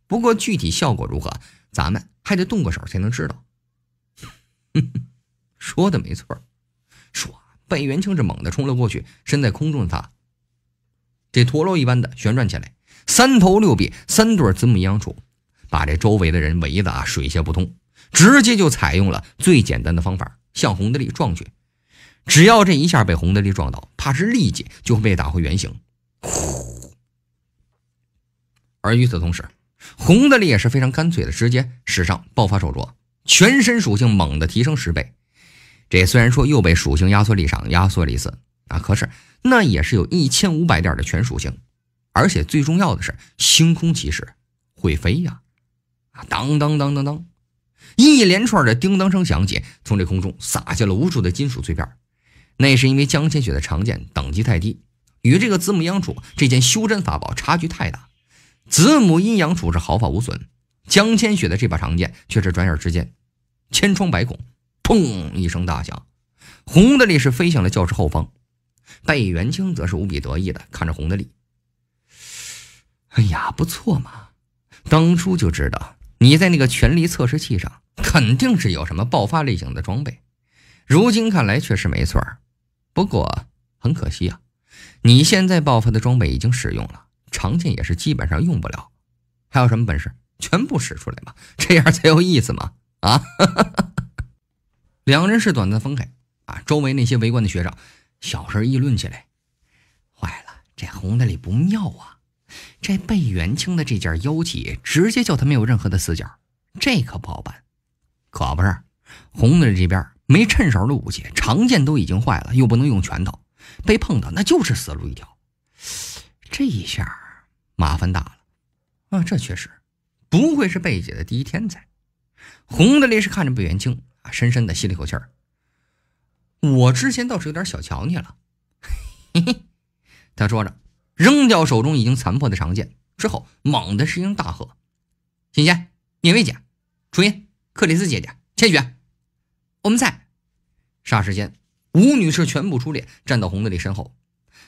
不过具体效果如何，咱们还得动过手才能知道。说的没错唰，说，元庆是猛的冲了过去，身在空中的他，这陀螺一般的旋转起来，三头六臂，三对子母阴阳杵，把这周围的人围的啊水泄不通，直接就采用了最简单的方法向洪德利撞去。只要这一下被洪德利撞倒，怕是立即就会被打回原形。而与此同时。红的力也是非常干脆的，直接使上爆发手镯，全身属性猛的提升十倍。这虽然说又被属性压缩力上压缩了一次啊，可是那也是有一千五百点的全属性，而且最重要的是，星空骑士会飞呀！啊，当当当当当，一连串的叮当声响起，从这空中洒下了无数的金属碎片。那是因为江千雪的长剑等级太低，与这个子母央主这件修真法宝差距太大。子母阴阳处是毫发无损，江千雪的这把长剑却是转眼之间千疮百孔。砰一声大响，红的力是飞向了教室后方。贝元青则是无比得意的看着红的力：“哎呀，不错嘛！当初就知道你在那个权力测试器上肯定是有什么爆发类型的装备，如今看来确实没错。不过很可惜啊，你现在爆发的装备已经使用了。”长剑也是基本上用不了，还有什么本事？全部使出来吧，这样才有意思嘛！啊，两人是短暂分开啊。周围那些围观的学生小声议论起来：“坏了，这红的里不妙啊！这被元清的这件妖气，直接叫他没有任何的死角，这可不好办。可不是，红的这边没趁手的武器，长剑都已经坏了，又不能用拳头，被碰到那就是死路一条。这一下。”麻烦大了，啊，这确实，不愧是贝姐的第一天才。红的利是看着贝元清啊，深深的吸了一口气儿。我之前倒是有点小瞧你了。嘿嘿，他说着，扔掉手中已经残破的长剑，之后猛地一声大喝：“金贤，聂薇姐，初音，克里斯姐姐，千雪，我们在！”霎时间，吴女士全部出列，站到红的利身后。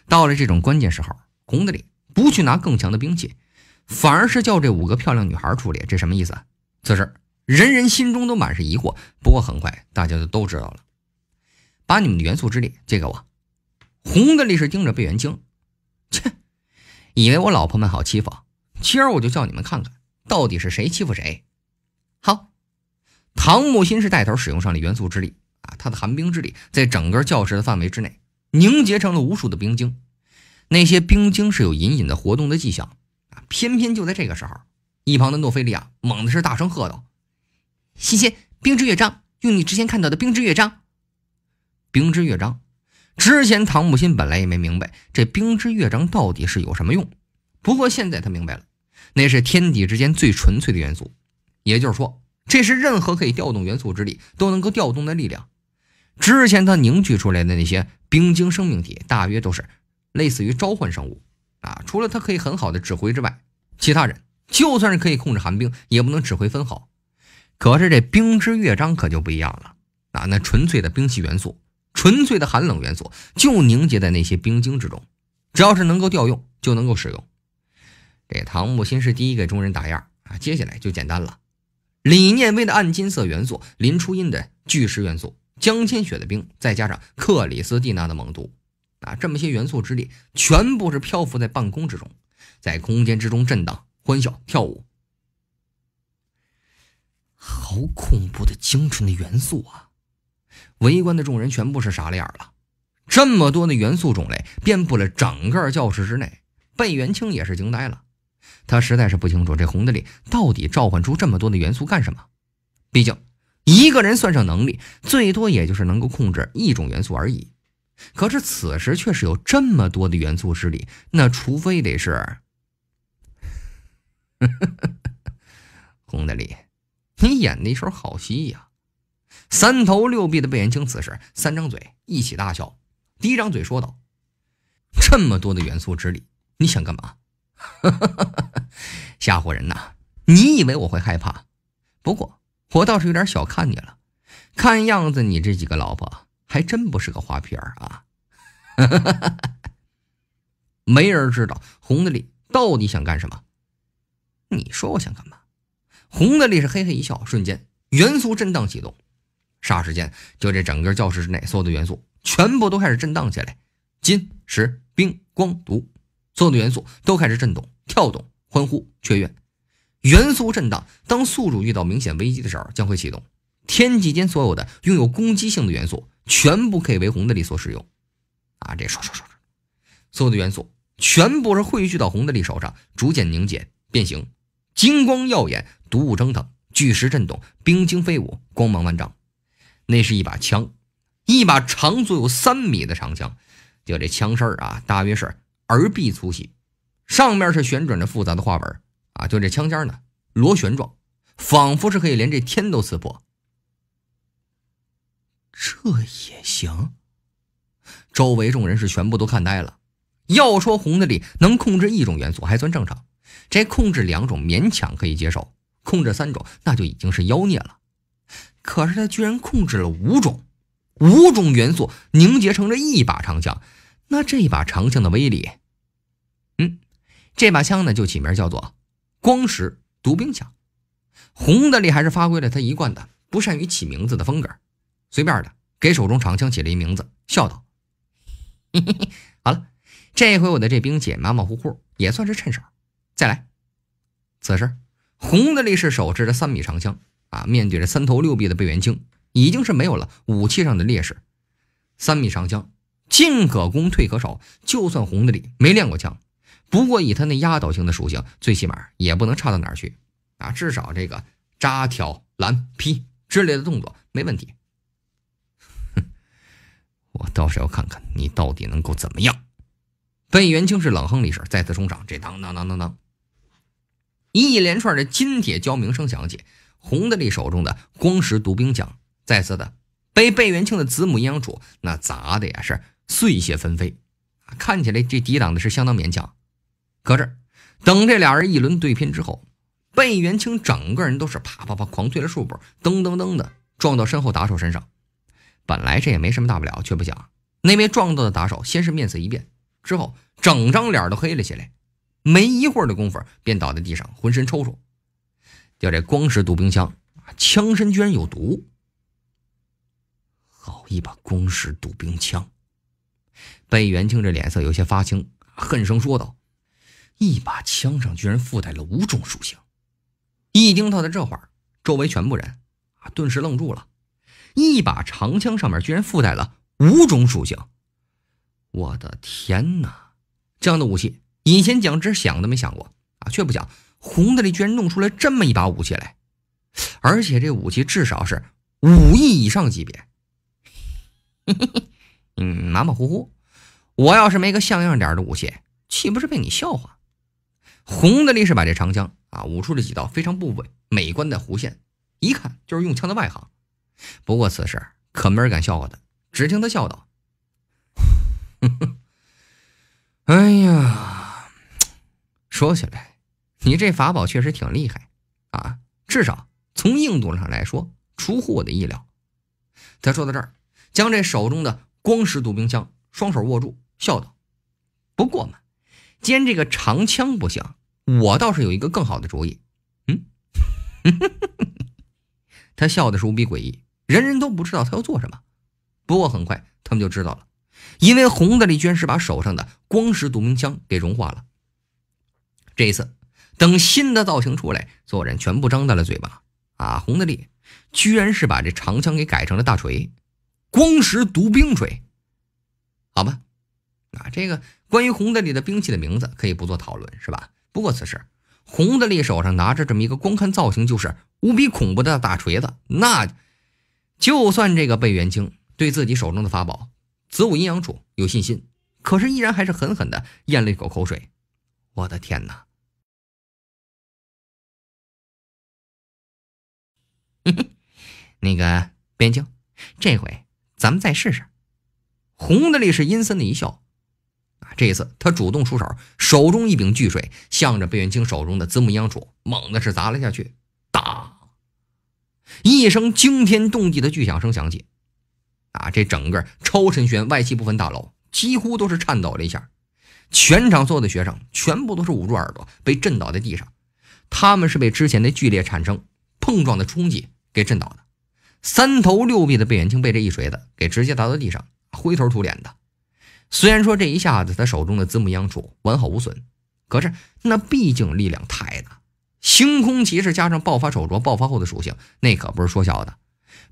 到了这种关键时候，红的利不去拿更强的兵器，反而是叫这五个漂亮女孩处理，这什么意思啊？此时人人心中都满是疑惑。不过很快，大家就都知道了。把你们的元素之力借给我。红的力士盯着贝元清，切，以为我老婆们好欺负？今儿我就叫你们看看，到底是谁欺负谁。好，唐木心是带头使用上了元素之力啊，他的寒冰之力在整个教室的范围之内凝结成了无数的冰晶。那些冰晶是有隐隐的活动的迹象，啊！偏偏就在这个时候，一旁的诺菲利亚猛地是大声喝道：“西西，冰之乐章！用你之前看到的冰之乐章！”冰之乐章。之前唐木心本来也没明白这冰之乐章到底是有什么用，不过现在他明白了，那是天地之间最纯粹的元素，也就是说，这是任何可以调动元素之力都能够调动的力量。之前他凝聚出来的那些冰晶生命体，大约都是。类似于召唤生物，啊，除了他可以很好的指挥之外，其他人就算是可以控制寒冰，也不能指挥分毫。可是这冰之乐章可就不一样了啊！那纯粹的冰系元素，纯粹的寒冷元素，就凝结在那些冰晶之中，只要是能够调用，就能够使用。这唐木心是第一个中人打样啊，接下来就简单了。李念威的暗金色元素，林初音的巨石元素，江千雪的冰，再加上克里斯蒂娜的猛毒。啊！这么些元素之力全部是漂浮在半空之中，在空间之中震荡、欢笑、跳舞，好恐怖的精纯的元素啊！围观的众人全部是傻了眼了。这么多的元素种类遍布了整个教室之内，贝元清也是惊呆了。他实在是不清楚这红的里到底召唤出这么多的元素干什么。毕竟一个人算上能力，最多也就是能够控制一种元素而已。可是此时却是有这么多的元素之力，那除非得是，洪德利，你演的一手好戏呀！三头六臂的贝延青此时三张嘴一起大笑，第一张嘴说道：“这么多的元素之力，你想干嘛？吓唬人呐？你以为我会害怕？不过我倒是有点小看你了，看样子你这几个老婆。”还真不是个花瓶儿啊！没人知道红的力到底想干什么。你说我想干嘛？红的力是嘿嘿一笑，瞬间元素震荡启动，霎时间就这整个教室之内所有的元素全部都开始震荡起来，金、石、冰、光、毒，所有的元素都开始震动、跳动、欢呼、雀跃。元素震荡，当宿主遇到明显危机的时候，将会启动天际间所有的拥有攻击性的元素。全部可以为红的利所使用，啊，这唰唰唰唰，所有的元素全部是汇聚到红的利手上，逐渐凝结变形，金光耀眼，毒雾蒸腾，巨石震动，冰晶飞舞，光芒万丈。那是一把枪，一把长足有三米的长枪，就这枪身啊，大约是耳臂粗细，上面是旋转着复杂的花纹啊，就这枪尖呢，螺旋状，仿佛是可以连这天都刺破。这也行。周围众人是全部都看呆了。要说红的力能控制一种元素还算正常，这控制两种勉强可以接受，控制三种那就已经是妖孽了。可是他居然控制了五种，五种元素凝结成了一把长枪，那这把长枪的威力，嗯，这把枪呢就起名叫做“光石毒兵枪”。红的力还是发挥了他一贯的不善于起名字的风格。随便的，给手中长枪起了一名字，笑道：“嘿嘿，好了，这回我的这兵器马马虎虎，也算是趁手。再来。”此时，红的力士手持着三米长枪，啊，面对着三头六臂的贝元清，已经是没有了武器上的劣势。三米长枪，进可攻，退可守。就算红的力没练过枪，不过以他那压倒性的属性，最起码也不能差到哪儿去。啊，至少这个扎、挑、拦、劈之类的动作没问题。我倒是要看看你到底能够怎么样！贝元清是冷哼了一声，再次冲上。这当当当当当，一连串的金铁交鸣声响起。洪德利手中的光石毒兵枪再次的被贝元清的子母阴阳杵那砸的也是碎屑纷飞，看起来这抵挡的是相当勉强。可是等这俩人一轮对拼之后，贝元清整个人都是啪啪啪狂退了数步，噔噔噔的撞到身后打手身上。本来这也没什么大不了，却不想那位撞到的打手先是面色一变，之后整张脸都黑了起来，没一会儿的功夫便倒在地上，浑身抽搐。就这光石毒冰枪枪身居然有毒！好一把光石毒冰枪！被元庆这脸色有些发青，恨声说道：“一把枪上居然附带了五种属性！”一听到的这话，周围全部人啊顿时愣住了。一把长枪上面居然附带了五种属性，我的天哪！这样的武器以前蒋直想都没想过啊，却不讲红的力居然弄出来这么一把武器来，而且这武器至少是五亿以上级别。嗯，马马虎虎。我要是没个像样点的武器，岂不是被你笑话？红的力是把这长枪啊舞出了几道非常不稳美观的弧线，一看就是用枪的外行。不过此事可没人敢笑话他。只听他笑道：“哎呀，说起来，你这法宝确实挺厉害啊，至少从硬度上来说，出乎我的意料。”他说到这儿，将这手中的光石毒冰枪双手握住，笑道：“不过嘛，既然这个长枪不行，我倒是有一个更好的主意。”嗯，他笑的是无比诡异。人人都不知道他要做什么，不过很快他们就知道了，因为红的力居然是把手上的光石毒冰枪给融化了。这一次，等新的造型出来，所有人全部张大了嘴巴啊！红的力居然是把这长枪给改成了大锤，光石毒冰锤，好吧，啊，这个关于红的力的兵器的名字可以不做讨论，是吧？不过此时，红的力手上拿着这么一个光看造型就是无比恐怖的大锤子，那。就算这个贝元清对自己手中的法宝子午阴阳杵有信心，可是依然还是狠狠的咽了一口口水。我的天哪！那个边元清，这回咱们再试试。红德力是阴森的一笑，啊，这一次他主动出手，手中一柄巨锤，向着贝元清手中的子午阴阳杵猛地是砸了下去，打。一声惊天动地的巨响声响起，啊！这整个超尘轩外气部分大楼几乎都是颤抖了一下，全场所有的学生全部都是捂住耳朵，被震倒在地上。他们是被之前的剧烈产生碰撞的冲击给震倒的。三头六臂的贝远清被这一锤子给直接砸到地上，灰头土脸的。虽然说这一下子他手中的子母央杵完好无损，可是那毕竟力量太大。星空骑士加上爆发手镯，爆发后的属性那可不是说笑的。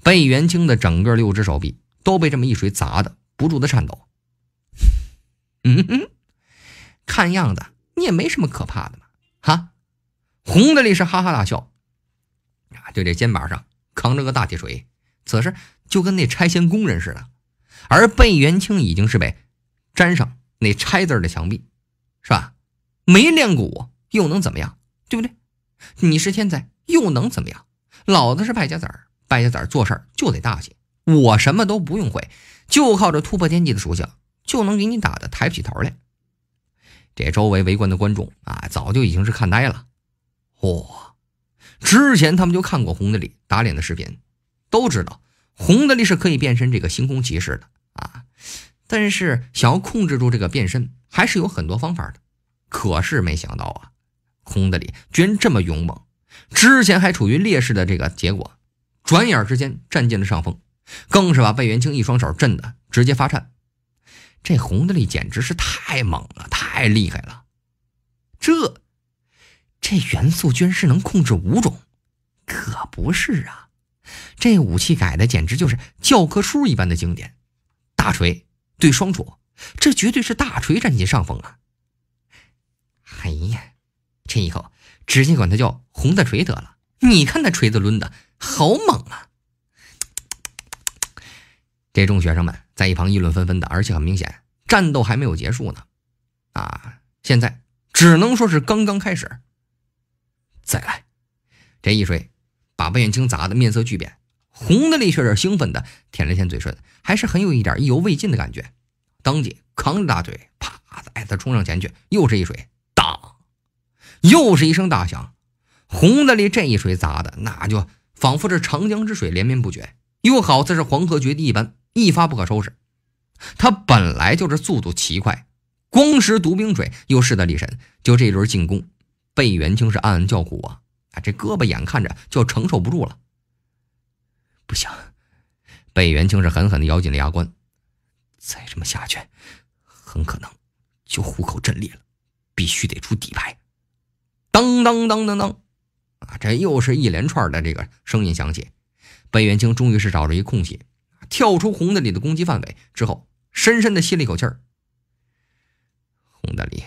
贝元清的整个六只手臂都被这么一锤砸的不住的颤抖。嗯哼，看样子你也没什么可怕的嘛，哈！红的律是哈哈大笑，啊，就这肩膀上扛着个大铁锤，此时就跟那拆迁工人似的。而贝元清已经是被粘上那拆字的墙壁，是吧？没练过我又能怎么样，对不对？你是天才，又能怎么样？老子是败家子儿，败家子儿做事儿就得大气。我什么都不用会，就靠着突破天际的属性，就能给你打的抬不起头来。这周围围观的观众啊，早就已经是看呆了。嚯！之前他们就看过红的里打脸的视频，都知道红的里是可以变身这个星空骑士的啊。但是想要控制住这个变身，还是有很多方法的。可是没想到啊。空的里，居然这么勇猛，之前还处于劣势的这个结果，转眼之间占尽了上风，更是把魏元清一双手震得直接发颤。这红的力简直是太猛了，太厉害了！这，这元素居然是能控制五种，可不是啊！这武器改的简直就是教科书一般的经典。大锤对双卓，这绝对是大锤占尽上风啊！哎呀！这一口直接管他叫红大锤得了。你看他锤子抡的好猛啊！这众学生们在一旁议论纷纷的，而且很明显，战斗还没有结束呢。啊，现在只能说是刚刚开始。再来，这一锤把魏远清砸的面色巨变，红的那却是兴奋的舔了舔嘴唇，还是很有一点意犹未尽的感觉。当即扛着大腿，啪的哎，他冲上前去，又是一锤。又是一声大响，洪大力这一锤砸的，那就仿佛是长江之水连绵不绝，又好似是黄河决堤一般，一发不可收拾。他本来就是速度奇快，光识毒冰水，又势大力神，就这一轮进攻，贝元清是暗暗叫苦啊！啊，这胳膊眼看着就承受不住了，不行！被元清是狠狠地咬紧了牙关，再这么下去，很可能就虎口震裂了，必须得出底牌。当当当当当，啊！这又是一连串的这个声音响起。贝元清终于是找着一空隙，跳出洪的力的攻击范围之后，深深的吸了一口气儿。洪的力，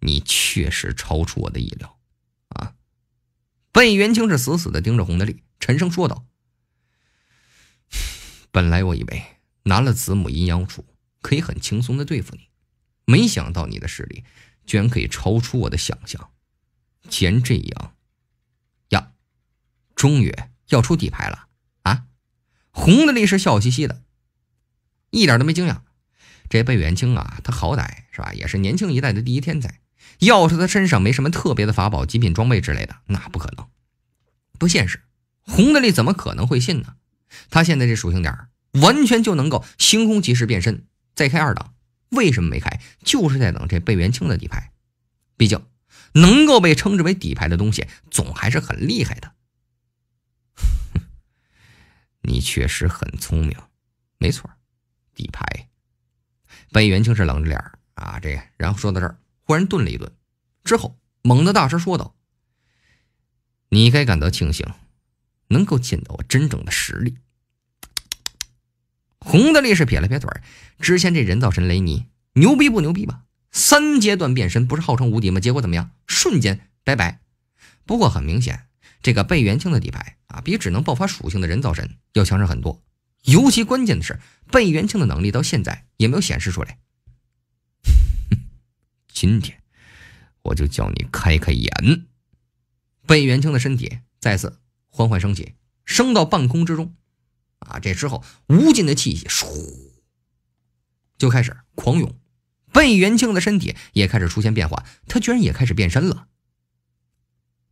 你确实超出我的意料，啊！贝元清是死死的盯着洪的力，沉声说道：“本来我以为拿了子母阴阳杵可以很轻松的对付你，没想到你的实力居然可以超出我的想象。”既然这样，呀，终于要出底牌了啊！红的力是笑嘻嘻的，一点都没惊讶。这贝元清啊，他好歹是吧，也是年轻一代的第一天才。要是他身上没什么特别的法宝、极品装备之类的，那不可能，不现实。红的力怎么可能会信呢？他现在这属性点完全就能够星空骑士变身，再开二档。为什么没开？就是在等这贝元清的底牌。毕竟。能够被称之为底牌的东西，总还是很厉害的。你确实很聪明，没错，底牌。被元清是冷着脸啊，这然后说到这儿，忽然顿了一顿，之后猛的大声说道：“你该感到庆幸，能够见到我真正的实力。”红的力是撇了撇嘴之前这人造神雷尼牛逼不牛逼吧？三阶段变身不是号称无敌吗？结果怎么样？瞬间拜拜。不过很明显，这个贝元清的底牌啊，比只能爆发属性的人造神要强上很多。尤其关键的是，贝元清的能力到现在也没有显示出来。今天我就叫你开开眼。贝元清的身体再次缓缓升起，升到半空之中。啊，这之后无尽的气息，唰就开始狂涌。贝元庆的身体也开始出现变化，他居然也开始变身了。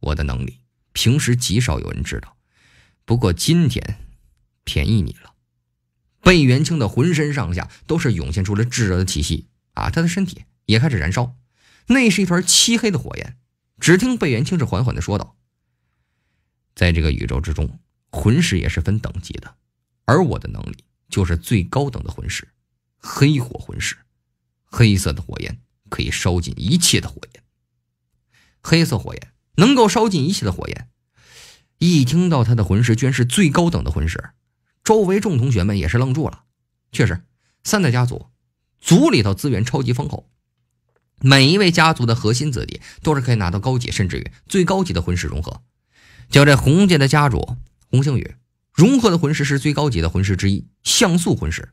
我的能力平时极少有人知道，不过今天便宜你了。贝元庆的浑身上下都是涌现出了炙热的气息啊，他的身体也开始燃烧，那是一团漆黑的火焰。只听贝元庆是缓缓的说道：“在这个宇宙之中，魂师也是分等级的，而我的能力就是最高等的魂师——黑火魂师。”黑色的火焰可以烧尽一切的火焰。黑色火焰能够烧尽一切的火焰。一听到他的魂师居然是最高等的魂师，周围众同学们也是愣住了。确实，三大家族族里头资源超级丰厚，每一位家族的核心子弟都是可以拿到高级甚至于最高级的魂师融合。就这洪家的家主洪星宇，融合的魂师是最高级的魂师之一——像素魂师。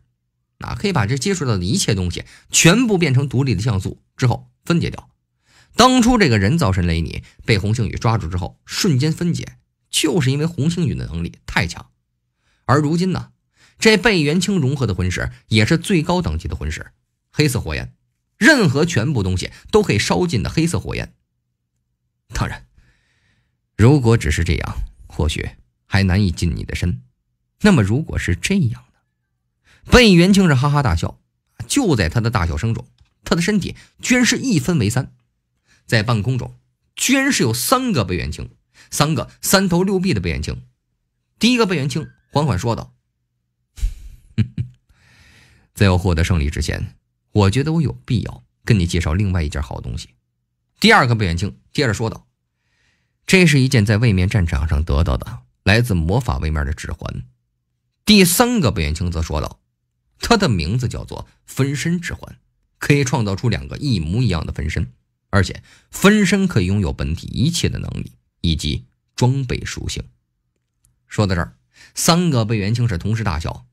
啊，可以把这接触到的一切东西全部变成独立的像素之后分解掉。当初这个人造神雷你被红星宇抓住之后瞬间分解，就是因为红星宇的能力太强。而如今呢，这被元清融合的魂石也是最高等级的魂石，黑色火焰，任何全部东西都可以烧尽的黑色火焰。当然，如果只是这样，或许还难以近你的身。那么，如果是这样。贝元庆是哈哈大笑，就在他的大笑声中，他的身体居然是一分为三，在半空中居然是有三个贝元庆，三个三头六臂的贝元庆。第一个贝元庆缓缓说道：“ 在我获得胜利之前，我觉得我有必要跟你介绍另外一件好东西。”第二个贝元庆接着说道：“这是一件在位面战场上得到的来自魔法位面的指环。”第三个贝元庆则说道。他的名字叫做分身之环，可以创造出两个一模一样的分身，而且分身可以拥有本体一切的能力以及装备属性。说到这儿，三个被元清是同时大笑，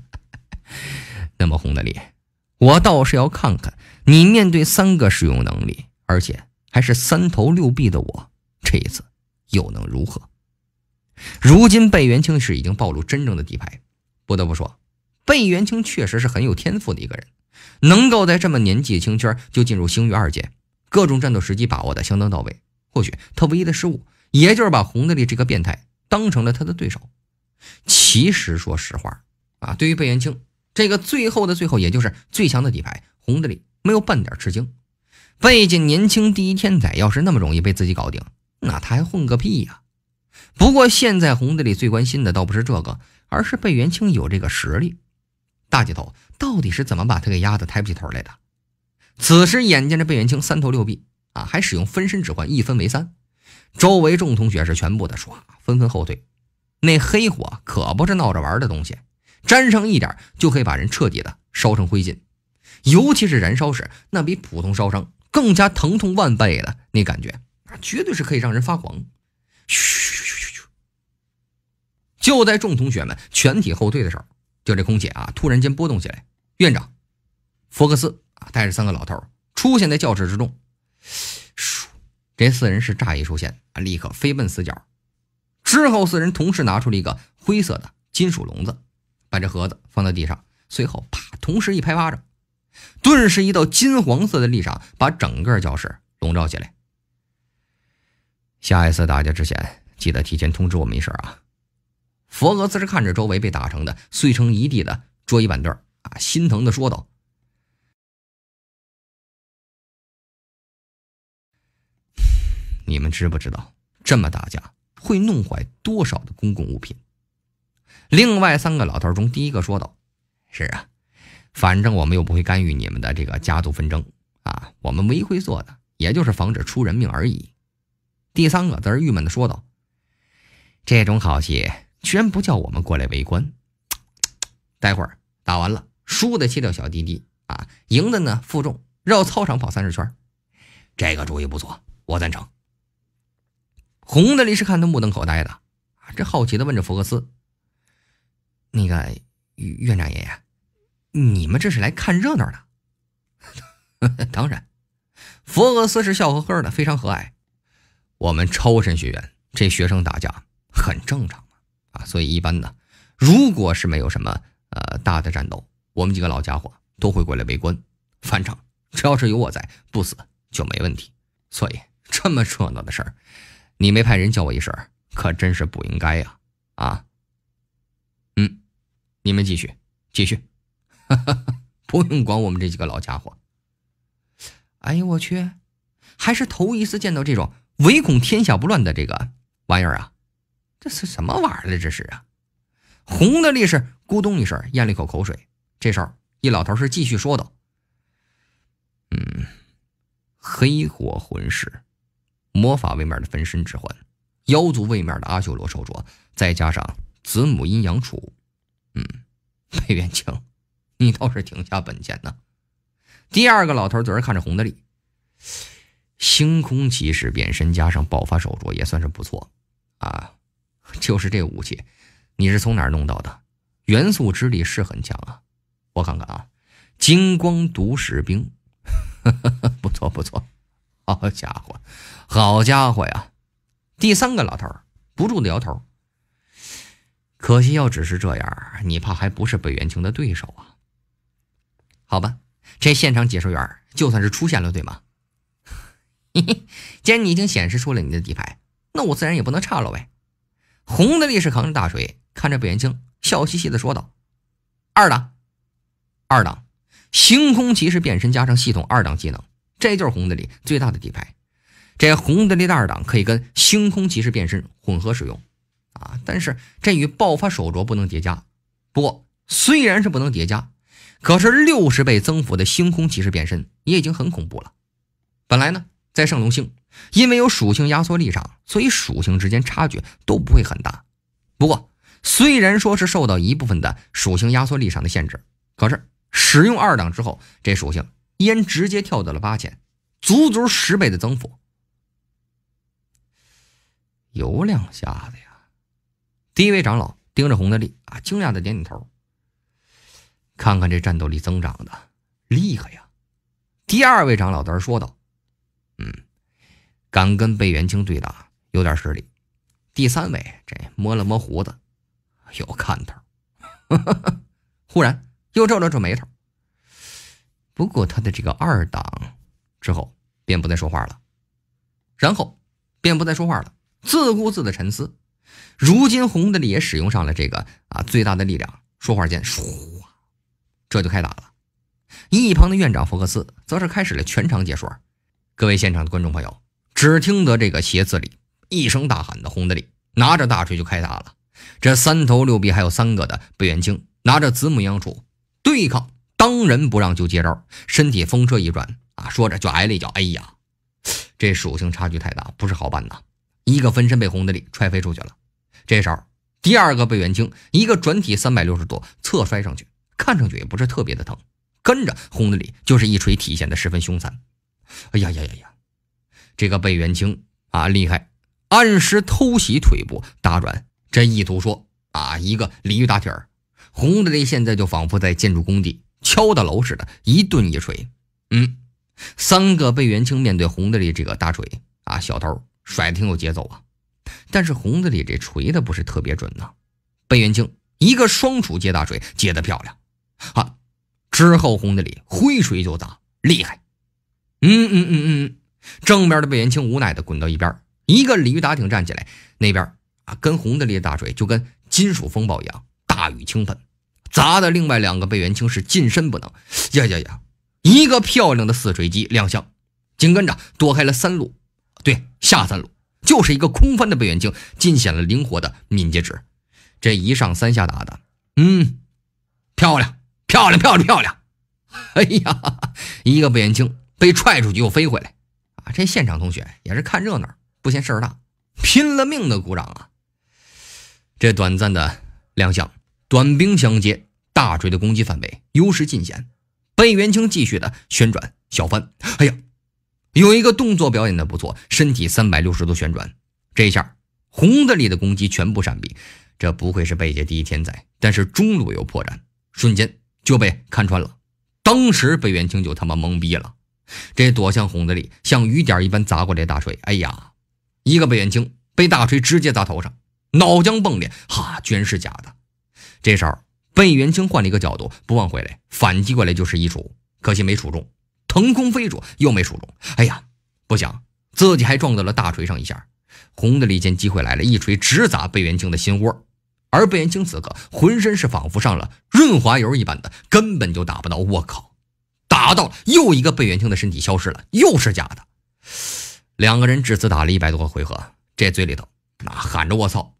那么红的脸，我倒是要看看你面对三个使用能力，而且还是三头六臂的我，这一次又能如何？如今被元清是已经暴露真正的底牌。不得不说，贝元清确实是很有天赋的一个人，能够在这么年纪轻轻就进入星域二阶，各种战斗时机把握的相当到位。或许他唯一的失误，也就是把红的里这个变态当成了他的对手。其实说实话，啊，对于贝元清这个最后的最后，也就是最强的底牌，红的里没有半点吃惊。毕竟年轻第一天才要是那么容易被自己搞定，那他还混个屁呀！不过现在红的里最关心的倒不是这个。而是贝元清有这个实力，大姐头到底是怎么把他给压得抬不起头来的？此时眼见着贝元清三头六臂啊，还使用分身指环一分为三，周围众同学是全部的唰纷纷后退。那黑火可不是闹着玩的东西，沾上一点就可以把人彻底的烧成灰烬，尤其是燃烧时，那比普通烧伤更加疼痛万倍的那感觉，那绝对是可以让人发狂。嘘嘘嘘。就在众同学们全体后退的时候，就这空姐啊，突然间波动起来。院长，福克斯啊，带着三个老头出现在教室之中。咻，这四人是乍一出现啊，立刻飞奔死角。之后，四人同时拿出了一个灰色的金属笼子，把这盒子放到地上，随后啪，同时一拍巴掌，顿时一道金黄色的立场把整个教室笼罩起来。下一次打架之前，记得提前通知我们一声啊。佛俄则是看着周围被打成的碎成一地的桌椅板凳啊，心疼的说道：“你们知不知道这么打架会弄坏多少的公共物品？”另外三个老头中，第一个说道：“是啊，反正我们又不会干预你们的这个家族纷争，啊，我们一会做的也就是防止出人命而已。”第三个则是郁闷的说道：“这种好戏。”居然不叫我们过来围观，待会儿打完了，输的切掉小滴滴啊，赢的呢负重绕操场跑三十圈，这个主意不错，我赞成。红的律师看他目瞪口呆的，这好奇的问着福克斯：“那个院长爷爷，你们这是来看热闹的？” 当然，福克斯是笑呵呵的，非常和蔼。我们超神学院这学生打架很正常。啊，所以一般呢，如果是没有什么呃大的战斗，我们几个老家伙都会过来围观。反正只要是有我在，不死就没问题。所以这么热闹的事儿，你没派人叫我一声，可真是不应该呀！啊，嗯，你们继续，继续，不用管我们这几个老家伙。哎呦我去，还是头一次见到这种唯恐天下不乱的这个玩意儿啊！这是什么玩意儿？这是啊！红的力是咕咚一声咽了一口口水。这时候，一老头是继续说道：“嗯，黑火魂师，魔法位面的分身之环，妖族位面的阿修罗手镯，再加上子母阴阳杵。嗯，裴元庆，你倒是挺下本钱呢。”第二个老头则是看着红的力：“星空骑士变身加上爆发手镯，也算是不错啊。” 就是这武器，你是从哪儿弄到的？元素之力是很强啊！我看看啊，金光毒石冰，不错不错，好家伙，好家伙呀！第三个老头不住的摇头。可惜要只是这样，你怕还不是北元清的对手啊？好吧，这现场解说员就算是出现了对吗？嘿嘿，既然你已经显示出了你的底牌，那我自然也不能差了呗。红的力士扛着大锤，看着北元青笑嘻嘻的说道：“二档，二档，星空骑士变身加上系统二档技能，这就是红的力最大的底牌。这红的力的二档可以跟星空骑士变身混合使用，啊，但是这与爆发手镯不能叠加。不过虽然是不能叠加，可是六十倍增幅的星空骑士变身也已经很恐怖了。本来呢，在圣龙星。”因为有属性压缩力场，所以属性之间差距都不会很大。不过，虽然说是受到一部分的属性压缩力场的限制，可是使用二档之后，这属性烟直接跳到了八千，足足十倍的增幅，有两下子呀！第一位长老盯着洪德利啊，惊讶的点点头，看看这战斗力增长的厉害呀！第二位长老这说道：“嗯。”敢跟贝元清对打，有点实力。第三位，这摸了摸胡子，有看头。忽然又皱了皱眉头。不过他的这个二档之后便不再说话了，然后便不再说话了，自顾自的沉思。如今红的里也使用上了这个啊最大的力量。说话间，唰，这就开打了。一旁的院长福克斯则是开始了全场解说。各位现场的观众朋友。只听得这个鞋子里一声大喊的洪德里拿着大锤就开打了，这三头六臂还有三个的贝元清拿着子母羊杵对抗，当仁不让就接招，身体风车一转啊，说着就挨了一脚。哎呀，这属性差距太大，不是好办呐！一个分身被洪德里踹飞出去了。这时候，第二个贝元清一个转体三百六十度侧摔上去，看上去也不是特别的疼。跟着洪德里就是一锤，体现的十分凶残。哎呀呀呀呀！这个贝元清啊，厉害！按时偷袭，腿部打转，这意图说啊，一个鲤鱼打挺儿。红的里现在就仿佛在建筑工地敲的楼似的，一顿一锤。嗯，三个贝元清面对红的利这个大锤啊，小头甩的挺有节奏啊。但是红的利这锤的不是特别准呐。贝元清一个双杵接大锤，接的漂亮。啊。之后红的里挥锤就打，厉害。嗯嗯嗯嗯。正面的魏元清无奈的滚到一边，一个鲤鱼打挺站起来。那边啊，跟红的烈大锤，就跟金属风暴一样，大雨倾盆，砸的另外两个魏元清是近身不能。呀呀呀！一个漂亮的四锤击亮相，紧跟着躲开了三路，对下三路，就是一个空翻的背元清，尽显了灵活的敏捷值。这一上三下打的，嗯，漂亮漂亮漂亮漂亮！哎呀，一个背元清被踹出去又飞回来。啊！这现场同学也是看热闹不嫌事儿大，拼了命的鼓掌啊！这短暂的亮相，短兵相接，大锤的攻击范围优势尽显。贝元清继续的旋转小翻，哎呀，有一个动作表演的不错，身体三百六十度旋转，这一下红的里的攻击全部闪避。这不愧是贝姐第一天在，但是中路有破绽，瞬间就被看穿了。当时贝元清就他妈懵逼了。这躲向红的里，像雨点一般砸过来大锤。哎呀，一个贝元清被大锤直接砸头上，脑浆迸裂。哈，居然是假的。这时候，贝元清换了一个角度，不忘回来反击过来就是一杵，可惜没杵中，腾空飞出又没杵中。哎呀，不想自己还撞到了大锤上一下。红的里见机会来了，一锤直砸贝元清的心窝。而贝元清此刻浑身是仿佛上了润滑油一般的，根本就打不到。我靠！打到了，又一个贝元清的身体消失了，又是假的。两个人至此打了一百多个回合，这嘴里头那喊着“我操”，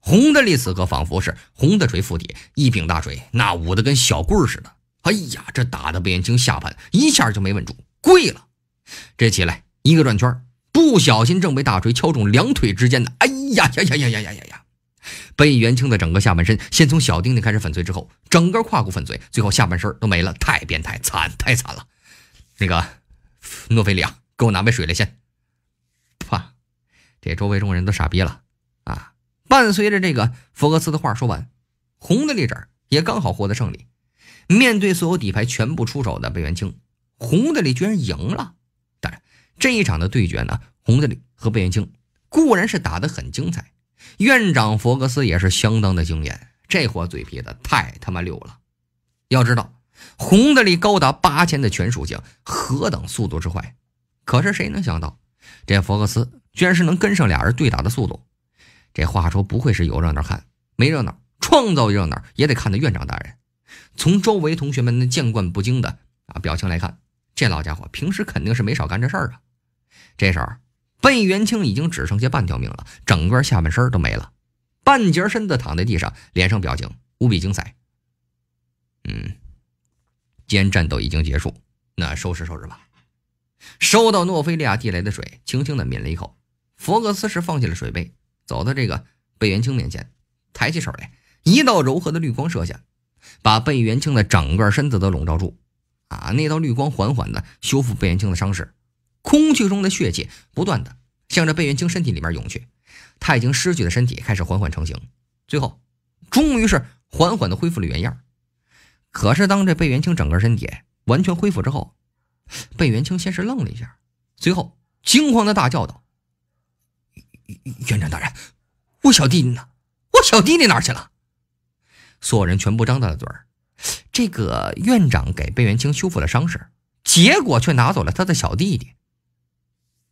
红的立此刻仿佛是红的锤附体，一柄大锤那舞的跟小棍似的。哎呀，这打的贝元清下盘一下就没稳住，跪了。这起来一个转圈，不小心正被大锤敲中两腿之间的。哎呀呀呀呀呀呀呀呀！被袁清的整个下半身先从小丁丁开始粉碎，之后整个胯骨粉碎，最后下半身都没了，太变态，惨太惨了。那个诺菲里亚，给我拿杯水来先。啪！这周围众人都傻逼了啊！伴随着这个福克斯的话说完，红的里这也刚好获得胜利。面对所有底牌全部出手的贝元清，红的里居然赢了。当然，这一场的对决呢，红的里和贝元清固然是打得很精彩。院长佛克斯也是相当的惊艳，这货嘴皮子太他妈溜了。要知道，红的力高达八千的全属性，何等速度之快？可是谁能想到，这佛克斯居然是能跟上俩人对打的速度？这话说不愧是有热闹看，没热闹创造热闹也得看的院长大人。从周围同学们见惯不惊的啊表情来看，这老家伙平时肯定是没少干这事儿啊。这时候，贝元清已经只剩下半条命了，整个下半身都没了，半截身子躺在地上，脸上表情无比精彩。嗯，既然战斗已经结束，那收拾收拾吧。收到诺菲利亚递来的水，轻轻的抿了一口。佛格斯是放下了水杯，走到这个贝元清面前，抬起手来，一道柔和的绿光射下，把贝元清的整个身子都笼罩住。啊，那道绿光缓缓的修复贝元清的伤势。空气中的血气不断的向着贝元清身体里面涌去，他已经失去的身体开始缓缓成型，最后终于是缓缓的恢复了原样。可是当这贝元清整个身体完全恢复之后，贝元清先是愣了一下，随后惊慌的大叫道：“院长大人，我小弟弟呢？我小弟弟哪去了？”所有人全部张大了嘴儿。这个院长给贝元清修复了伤势，结果却拿走了他的小弟弟。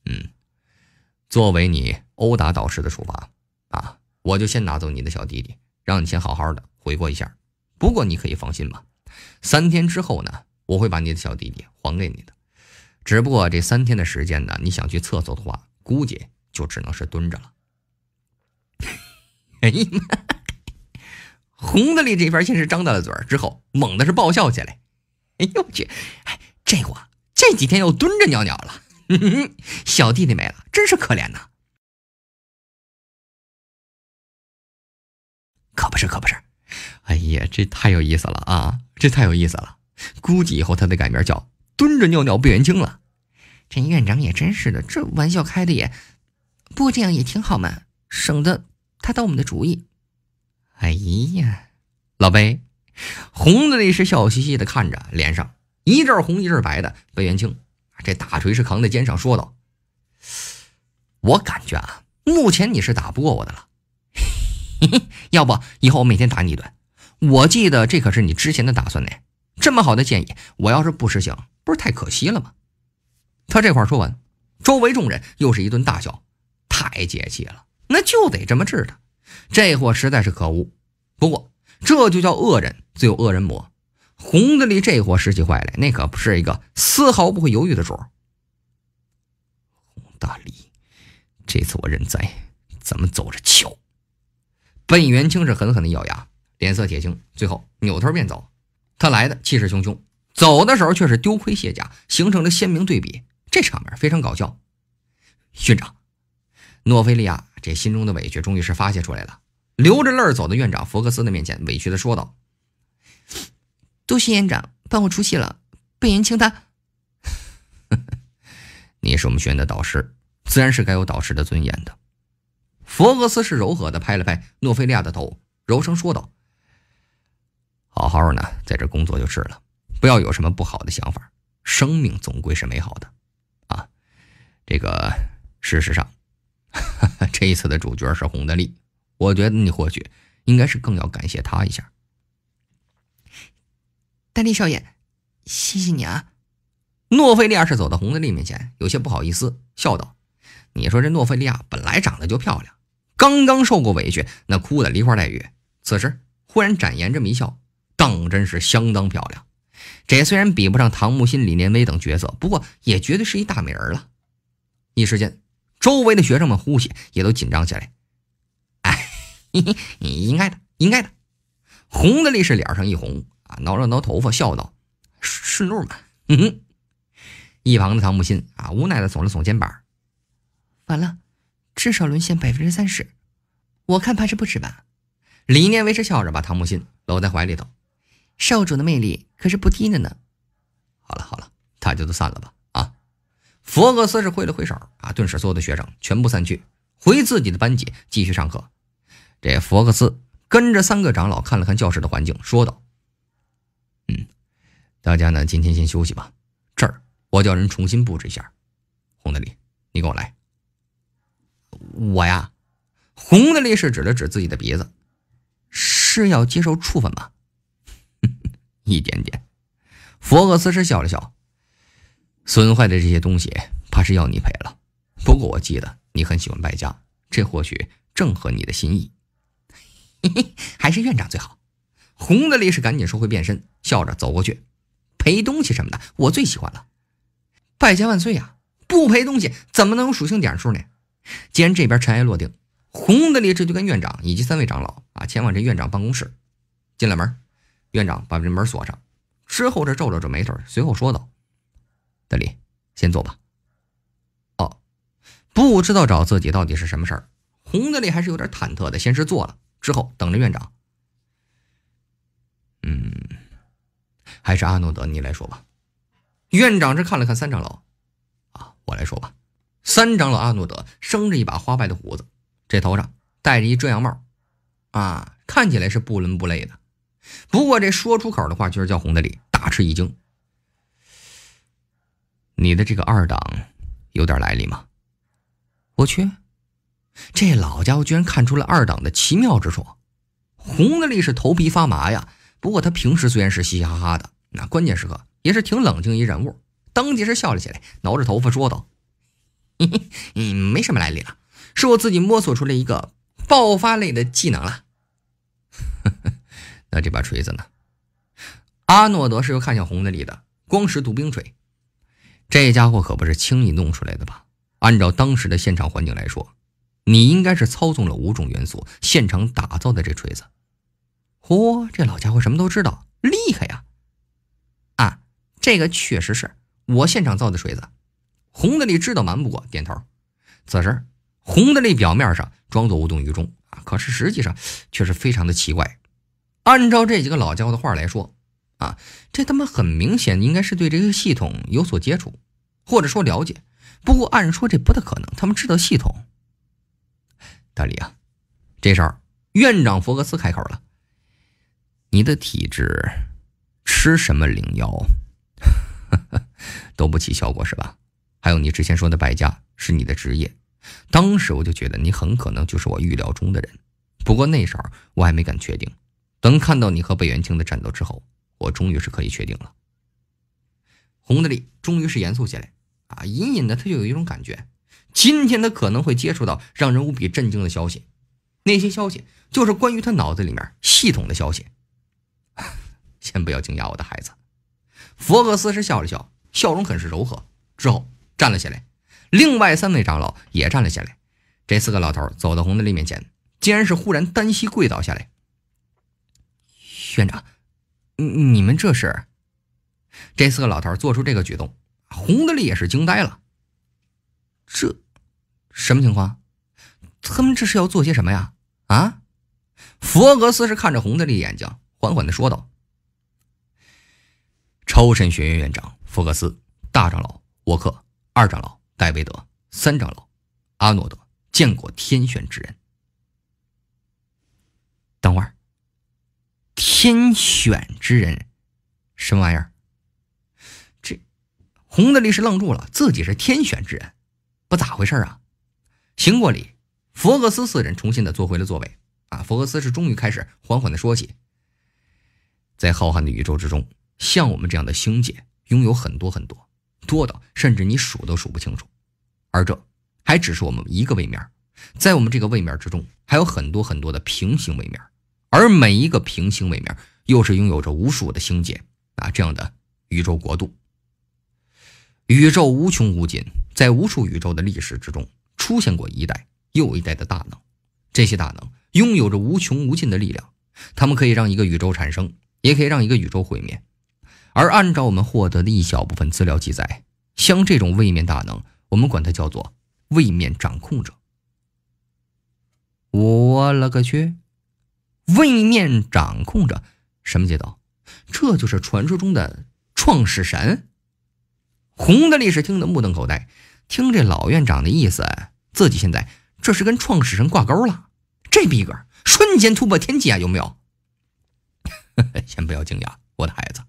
嗯，作为你殴打导师的处罚，啊，我就先拿走你的小弟弟，让你先好好的悔过一下。不过你可以放心吧，三天之后呢，我会把你的小弟弟还给你的。只不过这三天的时间呢，你想去厕所的话，估计就只能是蹲着了。哎呀妈！的里这边先是张大了嘴之后猛的是爆笑起来。哎呦我去！哎，这我这几天又蹲着尿尿了。哼哼哼，小弟弟没了，真是可怜呐！可不是，可不是，哎呀，这太有意思了啊！这太有意思了，估计以后他得改名叫蹲着尿尿不元清了。这院长也真是的，这玩笑开的也，不过这样也挺好嘛，省得他打我们的主意。哎呀，老贝，红的那是笑嘻嘻的看着，脸上一阵红一阵白的贝元清。这大锤是扛在肩上，说道：“我感觉啊，目前你是打不过我的了。要不以后我每天打你一顿？我记得这可是你之前的打算呢。这么好的建议，我要是不实行，不是太可惜了吗？”他这话说完，周围众人又是一顿大笑。太解气了，那就得这么治他。这货实在是可恶。不过这就叫恶人自有恶人磨。红子里这货拾起坏来，那可不是一个丝毫不会犹豫的主。洪大力，这次我认栽，咱们走着瞧。本元清是狠狠的咬牙，脸色铁青，最后扭头便走。他来的气势汹汹，走的时候却是丢盔卸甲，形成了鲜明对比。这场面非常搞笑。院长，诺菲利亚这心中的委屈终于是发泄出来了，流着泪走到院长福克斯的面前，委屈的说道。杜新院长帮我出气了，被人清单。你是我们学院的导师，自然是该有导师的尊严的。佛格斯是柔和的拍了拍诺菲利亚的头，柔声说道：“好好的在这工作就是了，不要有什么不好的想法。生命总归是美好的，啊，这个事实上，这一次的主角是红的利，我觉得你或许应该是更要感谢他一下。”丹力少爷，谢谢你啊！诺菲利亚是走到洪的力面前，有些不好意思，笑道：“你说这诺菲利亚本来长得就漂亮，刚刚受过委屈，那哭的梨花带雨。此时忽然展颜这么一笑，当真是相当漂亮。这虽然比不上唐木心、李念威等角色，不过也绝对是一大美人了。”一时间，周围的学生们呼吸也都紧张起来。“哎，应该的，应该的。”洪的力是脸上一红。啊，挠了挠头发，笑道：“顺路嘛。”嗯哼。一旁的唐木心啊，无奈的耸了耸肩膀。完了，至少沦陷百分之三十，我看怕是不止吧。李念微是笑着把唐木心搂在怀里头。少主的魅力可是不低的呢。好了好了，大家都散了吧。啊，佛格斯是挥了挥手，啊，顿时所有的学生全部散去，回自己的班级继续上课。这佛克斯跟着三个长老看了看教室的环境，说道。大家呢，今天先休息吧。这儿我叫人重新布置一下。红的力，你跟我来。我呀，红的力士指了指自己的鼻子，是要接受处分吗？一点点。佛厄斯是笑了笑。损坏的这些东西，怕是要你赔了。不过我记得你很喜欢败家，这或许正合你的心意。嘿嘿，还是院长最好。红的力士赶紧收回变身，笑着走过去。赔东西什么的，我最喜欢了。败家万岁啊！不赔东西怎么能有属性点数呢？既然这边尘埃落定，红的利这就跟院长以及三位长老啊前往这院长办公室。进了门，院长把这门锁上，之后这皱了皱眉头，随后说道：“德利，先坐吧。”哦，不知道找自己到底是什么事儿，红的力还是有点忐忑的，先是坐了，之后等着院长。嗯。还是阿诺德，你来说吧。院长是看了看三长老，啊，我来说吧。三长老阿诺德生着一把花白的胡子，这头上戴着一遮阳帽，啊，看起来是不伦不类的。不过这说出口的话，就是叫红的里大吃一惊。你的这个二档，有点来历吗？我去，这老家伙居然看出了二档的奇妙之处。红的利是头皮发麻呀。不过他平时虽然是嘻嘻哈哈的。那关键时刻也是挺冷静一人物，当即是笑了起来，挠着头发说道：“嘿嘿，没什么来历了，是我自己摸索出来一个爆发类的技能了。” 那这把锤子呢？阿诺德是又看向红的里的光石毒冰锤，这家伙可不是轻易弄出来的吧？按照当时的现场环境来说，你应该是操纵了五种元素现场打造的这锤子。嚯，这老家伙什么都知道，厉害呀！这个确实是我现场造的锤子，红的力知道瞒不过，点头。此时，红的力表面上装作无动于衷啊，可是实际上却是非常的奇怪。按照这几个老家伙的话来说，啊，这他妈很明显应该是对这个系统有所接触，或者说了解。不过按说这不大可能，他们知道系统。大李啊，这时候院长佛格斯开口了，你的体质吃什么灵药？都 不起效果是吧？还有你之前说的败家是你的职业，当时我就觉得你很可能就是我预料中的人。不过那时候我还没敢确定，等看到你和北元清的战斗之后，我终于是可以确定了。红的力终于是严肃起来啊！隐隐的他就有一种感觉，今天他可能会接触到让人无比震惊的消息。那些消息就是关于他脑子里面系统的消息。先不要惊讶，我的孩子。佛格斯是笑了笑，笑容很是柔和，之后站了起来。另外三位长老也站了起来。这四个老头走到洪德利面前，竟然是忽然单膝跪倒下来。院长，你你们这是？这四个老头做出这个举动，洪德利也是惊呆了。这，什么情况？他们这是要做些什么呀？啊？佛格斯是看着洪德利眼睛，缓缓的说道。超神学院院长福克斯、大长老沃克、二长老戴维德、三长老阿诺德见过天选之人。等会儿，天选之人，什么玩意儿？这红的力是愣住了，自己是天选之人，不咋回事啊！行过礼，福克斯四人重新的坐回了座位。啊，福克斯是终于开始缓缓的说起，在浩瀚的宇宙之中。像我们这样的星界拥有很多很多，多到甚至你数都数不清楚。而这还只是我们一个位面，在我们这个位面之中，还有很多很多的平行位面，而每一个平行位面又是拥有着无数的星界啊，这样的宇宙国度。宇宙无穷无尽，在无数宇宙的历史之中，出现过一代又一代的大能，这些大能拥有着无穷无尽的力量，他们可以让一个宇宙产生，也可以让一个宇宙毁灭。而按照我们获得的一小部分资料记载，像这种位面大能，我们管它叫做位面掌控者。我勒个去！位面掌控者什么节奏？这就是传说中的创世神？红的历史听得目瞪口呆。听这老院长的意思，自己现在这是跟创始神挂钩了？这逼格瞬间突破天际啊！有没有？先不要惊讶，我的孩子。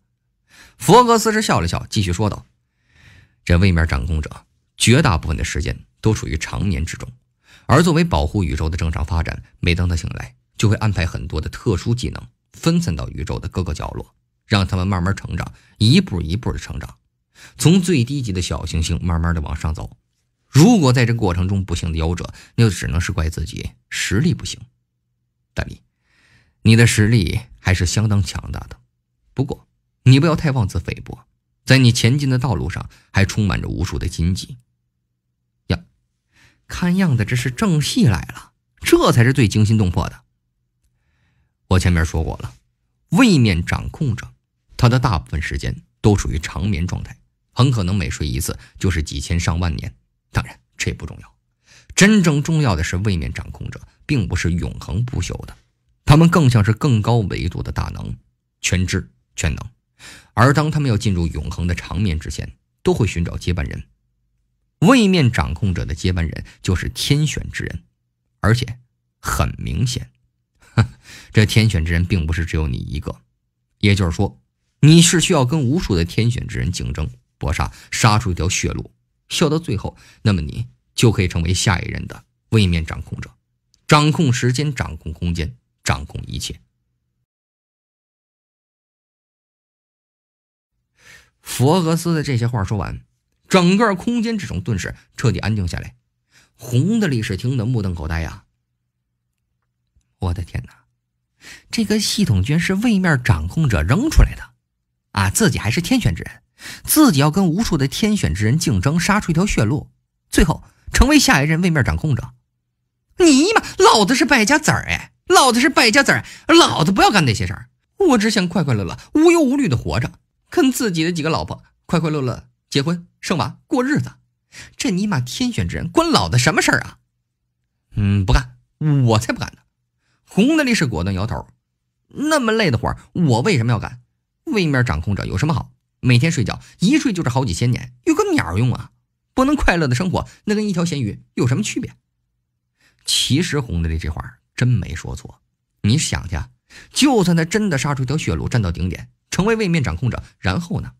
佛格斯是笑了笑，继续说道：“这位面掌控者绝大部分的时间都处于长眠之中，而作为保护宇宙的正常发展，每当他醒来，就会安排很多的特殊技能分散到宇宙的各个角落，让他们慢慢成长，一步一步的成长，从最低级的小行星慢慢的往上走。如果在这过程中不幸的夭折，那就只能是怪自己实力不行。大力，你的实力还是相当强大的，不过……”你不要太妄自菲薄，在你前进的道路上还充满着无数的荆棘。呀，看样子这是正戏来了，这才是最惊心动魄的。我前面说过了，位面掌控者，他的大部分时间都处于长眠状态，很可能每睡一次就是几千上万年。当然这不重要，真正重要的是位面掌控者并不是永恒不朽的，他们更像是更高维度的大能，全知全能。而当他们要进入永恒的长眠之前，都会寻找接班人。位面掌控者的接班人就是天选之人，而且很明显，这天选之人并不是只有你一个。也就是说，你是需要跟无数的天选之人竞争、搏杀，杀出一条血路，笑到最后，那么你就可以成为下一任的位面掌控者，掌控时间，掌控空间，掌控一切。佛格斯的这些话说完，整个空间之中顿时彻底安静下来。红的历史听得目瞪口呆呀！我的天哪，这个系统居然是位面掌控者扔出来的啊！自己还是天选之人，自己要跟无数的天选之人竞争，杀出一条血路，最后成为下一任位面掌控者。尼玛，老子是败家子儿哎！老子是败家子儿，老子不要干那些事儿，我只想快快乐乐、无忧无虑的活着。跟自己的几个老婆快快乐乐结婚生娃过日子，这尼玛天选之人关老子什么事儿啊？嗯，不干，我才不干呢！红的力是果断摇头，那么累的活儿，我为什么要干？位面掌控者有什么好？每天睡觉一睡就是好几千年，有个鸟用啊！不能快乐的生活，那跟一条咸鱼有什么区别？其实红的力这话真没说错，你想去，就算他真的杀出一条血路，站到顶点。成为位面掌控者，然后呢？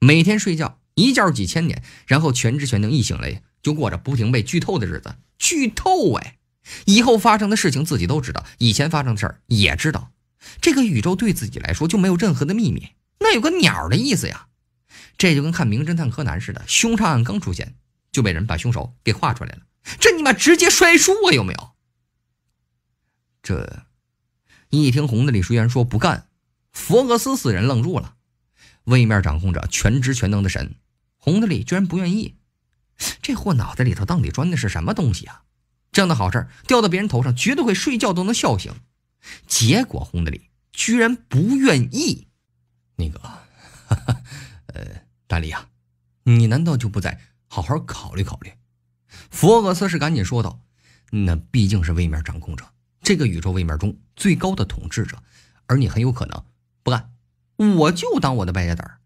每天睡觉一觉几千年，然后全知全能，一醒来就过着不停被剧透的日子。剧透哎，以后发生的事情自己都知道，以前发生的事儿也知道。这个宇宙对自己来说就没有任何的秘密。那有个鸟的意思呀？这就跟看名侦探柯南似的，凶杀案刚出现，就被人把凶手给画出来了。这你妈直接摔书啊，有没有？这一听红的李淑媛说不干。佛格斯四人愣住了，位面掌控着全知全能的神，红德里居然不愿意，这货脑袋里头到底装的是什么东西啊？这样的好事掉到别人头上，绝对会睡觉都能笑醒。结果红德里居然不愿意，那个，呃，大力啊，你难道就不再好好考虑考虑？佛格斯是赶紧说道：“那毕竟是位面掌控者，这个宇宙位面中最高的统治者，而你很有可能。”不干，我就当我的败家子儿。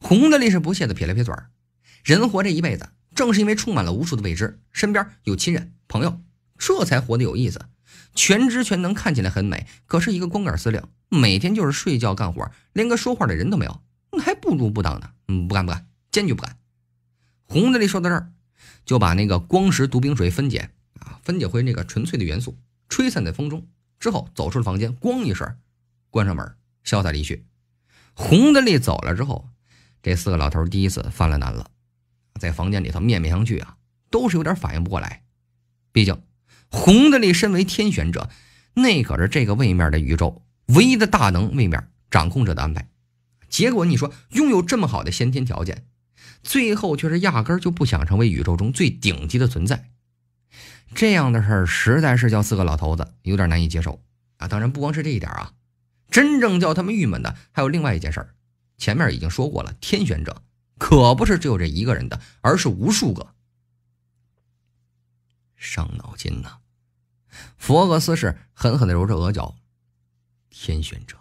红的力是不屑的撇了撇嘴儿。人活这一辈子，正是因为充满了无数的未知，身边有亲人朋友，这才活得有意思。全知全能看起来很美，可是一个光杆司令，每天就是睡觉干活，连个说话的人都没有，那还不如不当呢。嗯，不干不干，坚决不干。红的力说到这儿，就把那个光石毒冰水分解啊，分解回那个纯粹的元素，吹散在风中，之后走出了房间，咣一声，关上门潇洒离去，红的力走了之后，这四个老头第一次犯了难了，在房间里头面面相觑啊，都是有点反应不过来。毕竟红的力身为天选者，那可是这个位面的宇宙唯一的大能位面掌控者的安排。结果你说拥有这么好的先天条件，最后却是压根就不想成为宇宙中最顶级的存在，这样的事儿实在是叫四个老头子有点难以接受啊！当然不光是这一点啊。真正叫他们郁闷的还有另外一件事儿，前面已经说过了，天选者可不是只有这一个人的，而是无数个。伤脑筋呐，佛厄斯是狠狠的揉着额角，天选者，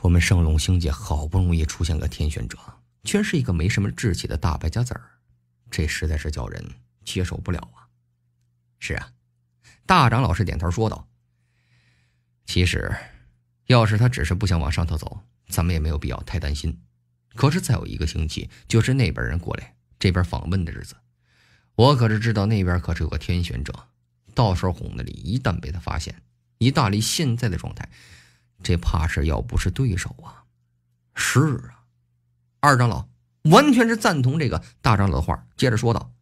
我们圣龙星界好不容易出现个天选者，却是一个没什么志气的大败家子儿，这实在是叫人接受不了啊！是啊，大长老是点头说道，其实。要是他只是不想往上头走，咱们也没有必要太担心。可是再有一个星期，就是那边人过来这边访问的日子，我可是知道那边可是有个天选者，到时候红的你，一旦被他发现，以大力现在的状态，这怕是要不是对手啊！是啊，二长老完全是赞同这个大长老的话，接着说道：“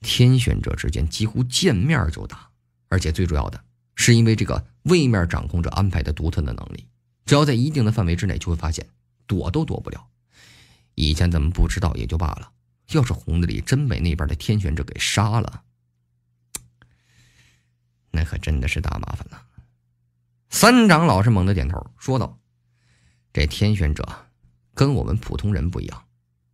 天选者之间几乎见面就打，而且最主要的是因为这个。”位面掌控者安排的独特的能力，只要在一定的范围之内，就会发现躲都躲不了。以前咱们不知道也就罢了，要是红的里真被那边的天选者给杀了，那可真的是大麻烦了。三长老是猛的点头，说道：“这天选者跟我们普通人不一样，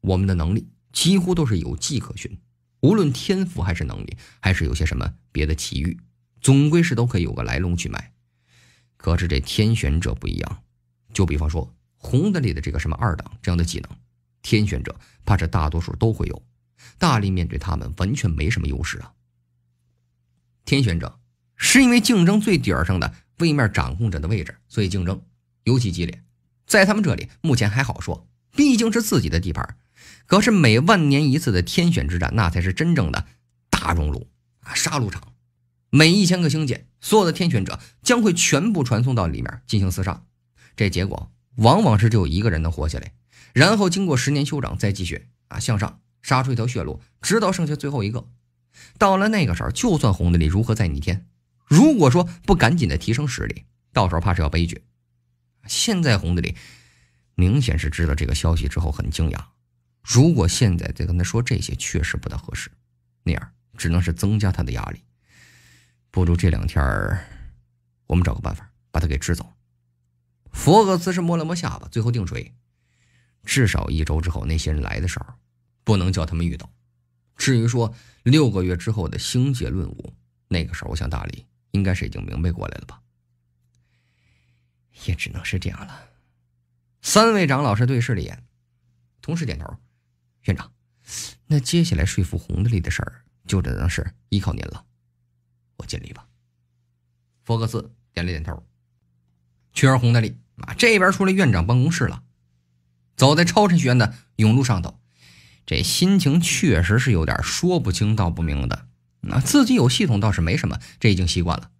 我们的能力几乎都是有迹可循，无论天赋还是能力，还是有些什么别的奇遇，总归是都可以有个来龙去脉。”可是这天选者不一样，就比方说红的里的这个什么二档这样的技能，天选者怕是大多数都会有。大力面对他们完全没什么优势啊。天选者是因为竞争最顶儿上的位面掌控者的位置，所以竞争尤其激烈。在他们这里目前还好说，毕竟是自己的地盘。可是每万年一次的天选之战，那才是真正的大熔炉啊，杀戮场。每一千个星界。所有的天选者将会全部传送到里面进行厮杀，这结果往往是只有一个人能活下来。然后经过十年修长，再继续啊向上杀出一条血路，直到剩下最后一个。到了那个时候，就算红的里如何再逆天，如果说不赶紧的提升实力，到时候怕是要悲剧。现在红的里明显是知道这个消息之后很惊讶，如果现在再跟他说这些，确实不大合适，那样只能是增加他的压力。不如这两天儿，我们找个办法把他给支走。佛克斯是摸了摸下巴，最后定锤，至少一周之后那些人来的时候，不能叫他们遇到。至于说六个月之后的星界论武，那个时候，我想大力应该是已经明白过来了吧？也只能是这样了。三位长老是对视了一眼，同时点头。院长，那接下来说服红的力的事儿，就只能是依靠您了。我尽力吧。福克斯点了点头。去而红的力，啊，这边出来院长办公室了。走在超神学院的甬路上头，这心情确实是有点说不清道不明的。那自己有系统倒是没什么，这已经习惯了。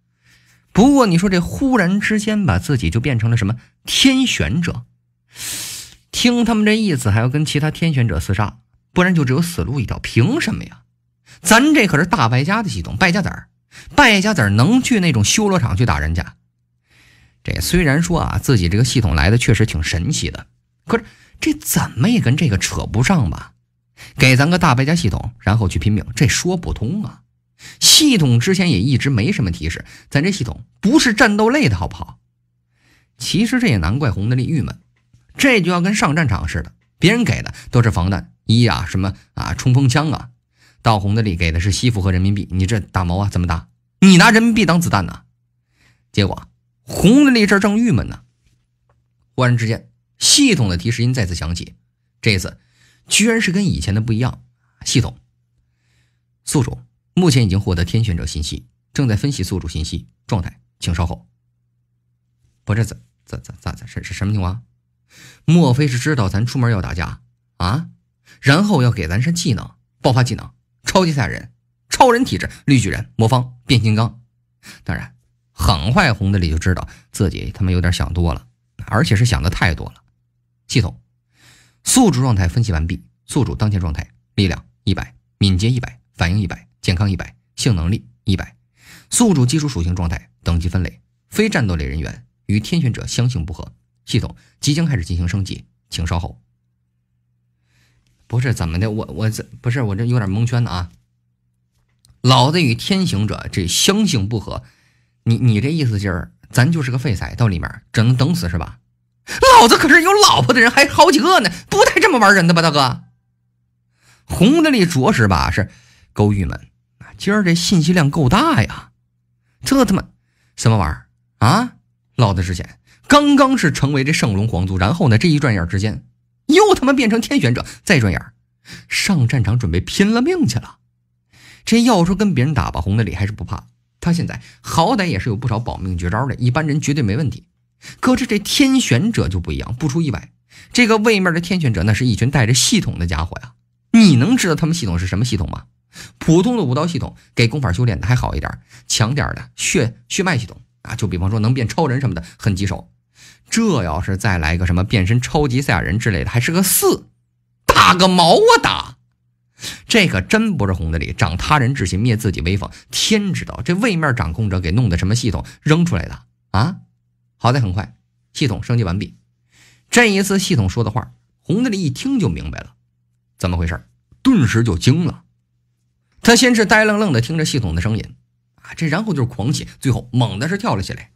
不过你说这忽然之间把自己就变成了什么天选者？听他们这意思，还要跟其他天选者厮杀，不然就只有死路一条。凭什么呀？咱这可是大败家的系统，败家子儿。败家子儿能去那种修罗场去打人家？这虽然说啊，自己这个系统来的确实挺神奇的，可是这怎么也跟这个扯不上吧？给咱个大败家系统，然后去拼命，这说不通啊！系统之前也一直没什么提示，咱这系统不是战斗类的好不好？其实这也难怪红的力郁闷，这就要跟上战场似的，别人给的都是防弹衣啊、什么啊、冲锋枪啊。到红的里给的是西服和人民币，你这打毛啊？怎么打？你拿人民币当子弹呢？结果红的那阵正郁闷呢，忽然之间，系统的提示音再次响起，这一次居然是跟以前的不一样。系统，宿主目前已经获得天选者信息，正在分析宿主信息状态，请稍后。不，这怎怎怎怎怎是是什么情况？莫非是知道咱出门要打架啊？然后要给咱升技能，爆发技能？超级赛人、超人体质、绿巨人、魔方、变形金刚，当然，很快红的里就知道自己他妈有点想多了，而且是想的太多了。系统，宿主状态分析完毕，宿主当前状态：力量一百，敏捷一百，反应一百，健康一百，性能力一百。宿主基础属性状态等级分类：非战斗类人员，与天选者相性不合。系统即将开始进行升级，请稍后。不是怎么的，我我这不是我这有点蒙圈的啊！老子与天行者这相性不合，你你这意思就是咱就是个废材，到里面只能等死是吧？老子可是有老婆的人，还好几个呢，不带这么玩人的吧，大哥！红的里着实吧是够郁闷啊，今儿这信息量够大呀，这他妈什么玩意儿啊？老子之前刚刚是成为这圣龙皇族，然后呢，这一转眼之间。又他妈变成天选者，再转眼上战场准备拼了命去了。这要说跟别人打吧，红的里还是不怕。他现在好歹也是有不少保命绝招的，一般人绝对没问题。可是这天选者就不一样，不出意外，这个位面的天选者那是一群带着系统的家伙呀。你能知道他们系统是什么系统吗？普通的武道系统给功法修炼的还好一点，强点的血血脉系统啊，就比方说能变超人什么的，很棘手。这要是再来个什么变身超级赛亚人之类的，还是个四，打个毛啊打！这可真不是红的里长他人志气灭自己威风，天知道这位面掌控者给弄的什么系统扔出来的啊！好在很快系统升级完毕，这一次系统说的话，红的里一听就明白了，怎么回事？顿时就惊了。他先是呆愣愣的听着系统的声音，啊，这然后就是狂喜，最后猛的是跳了起来。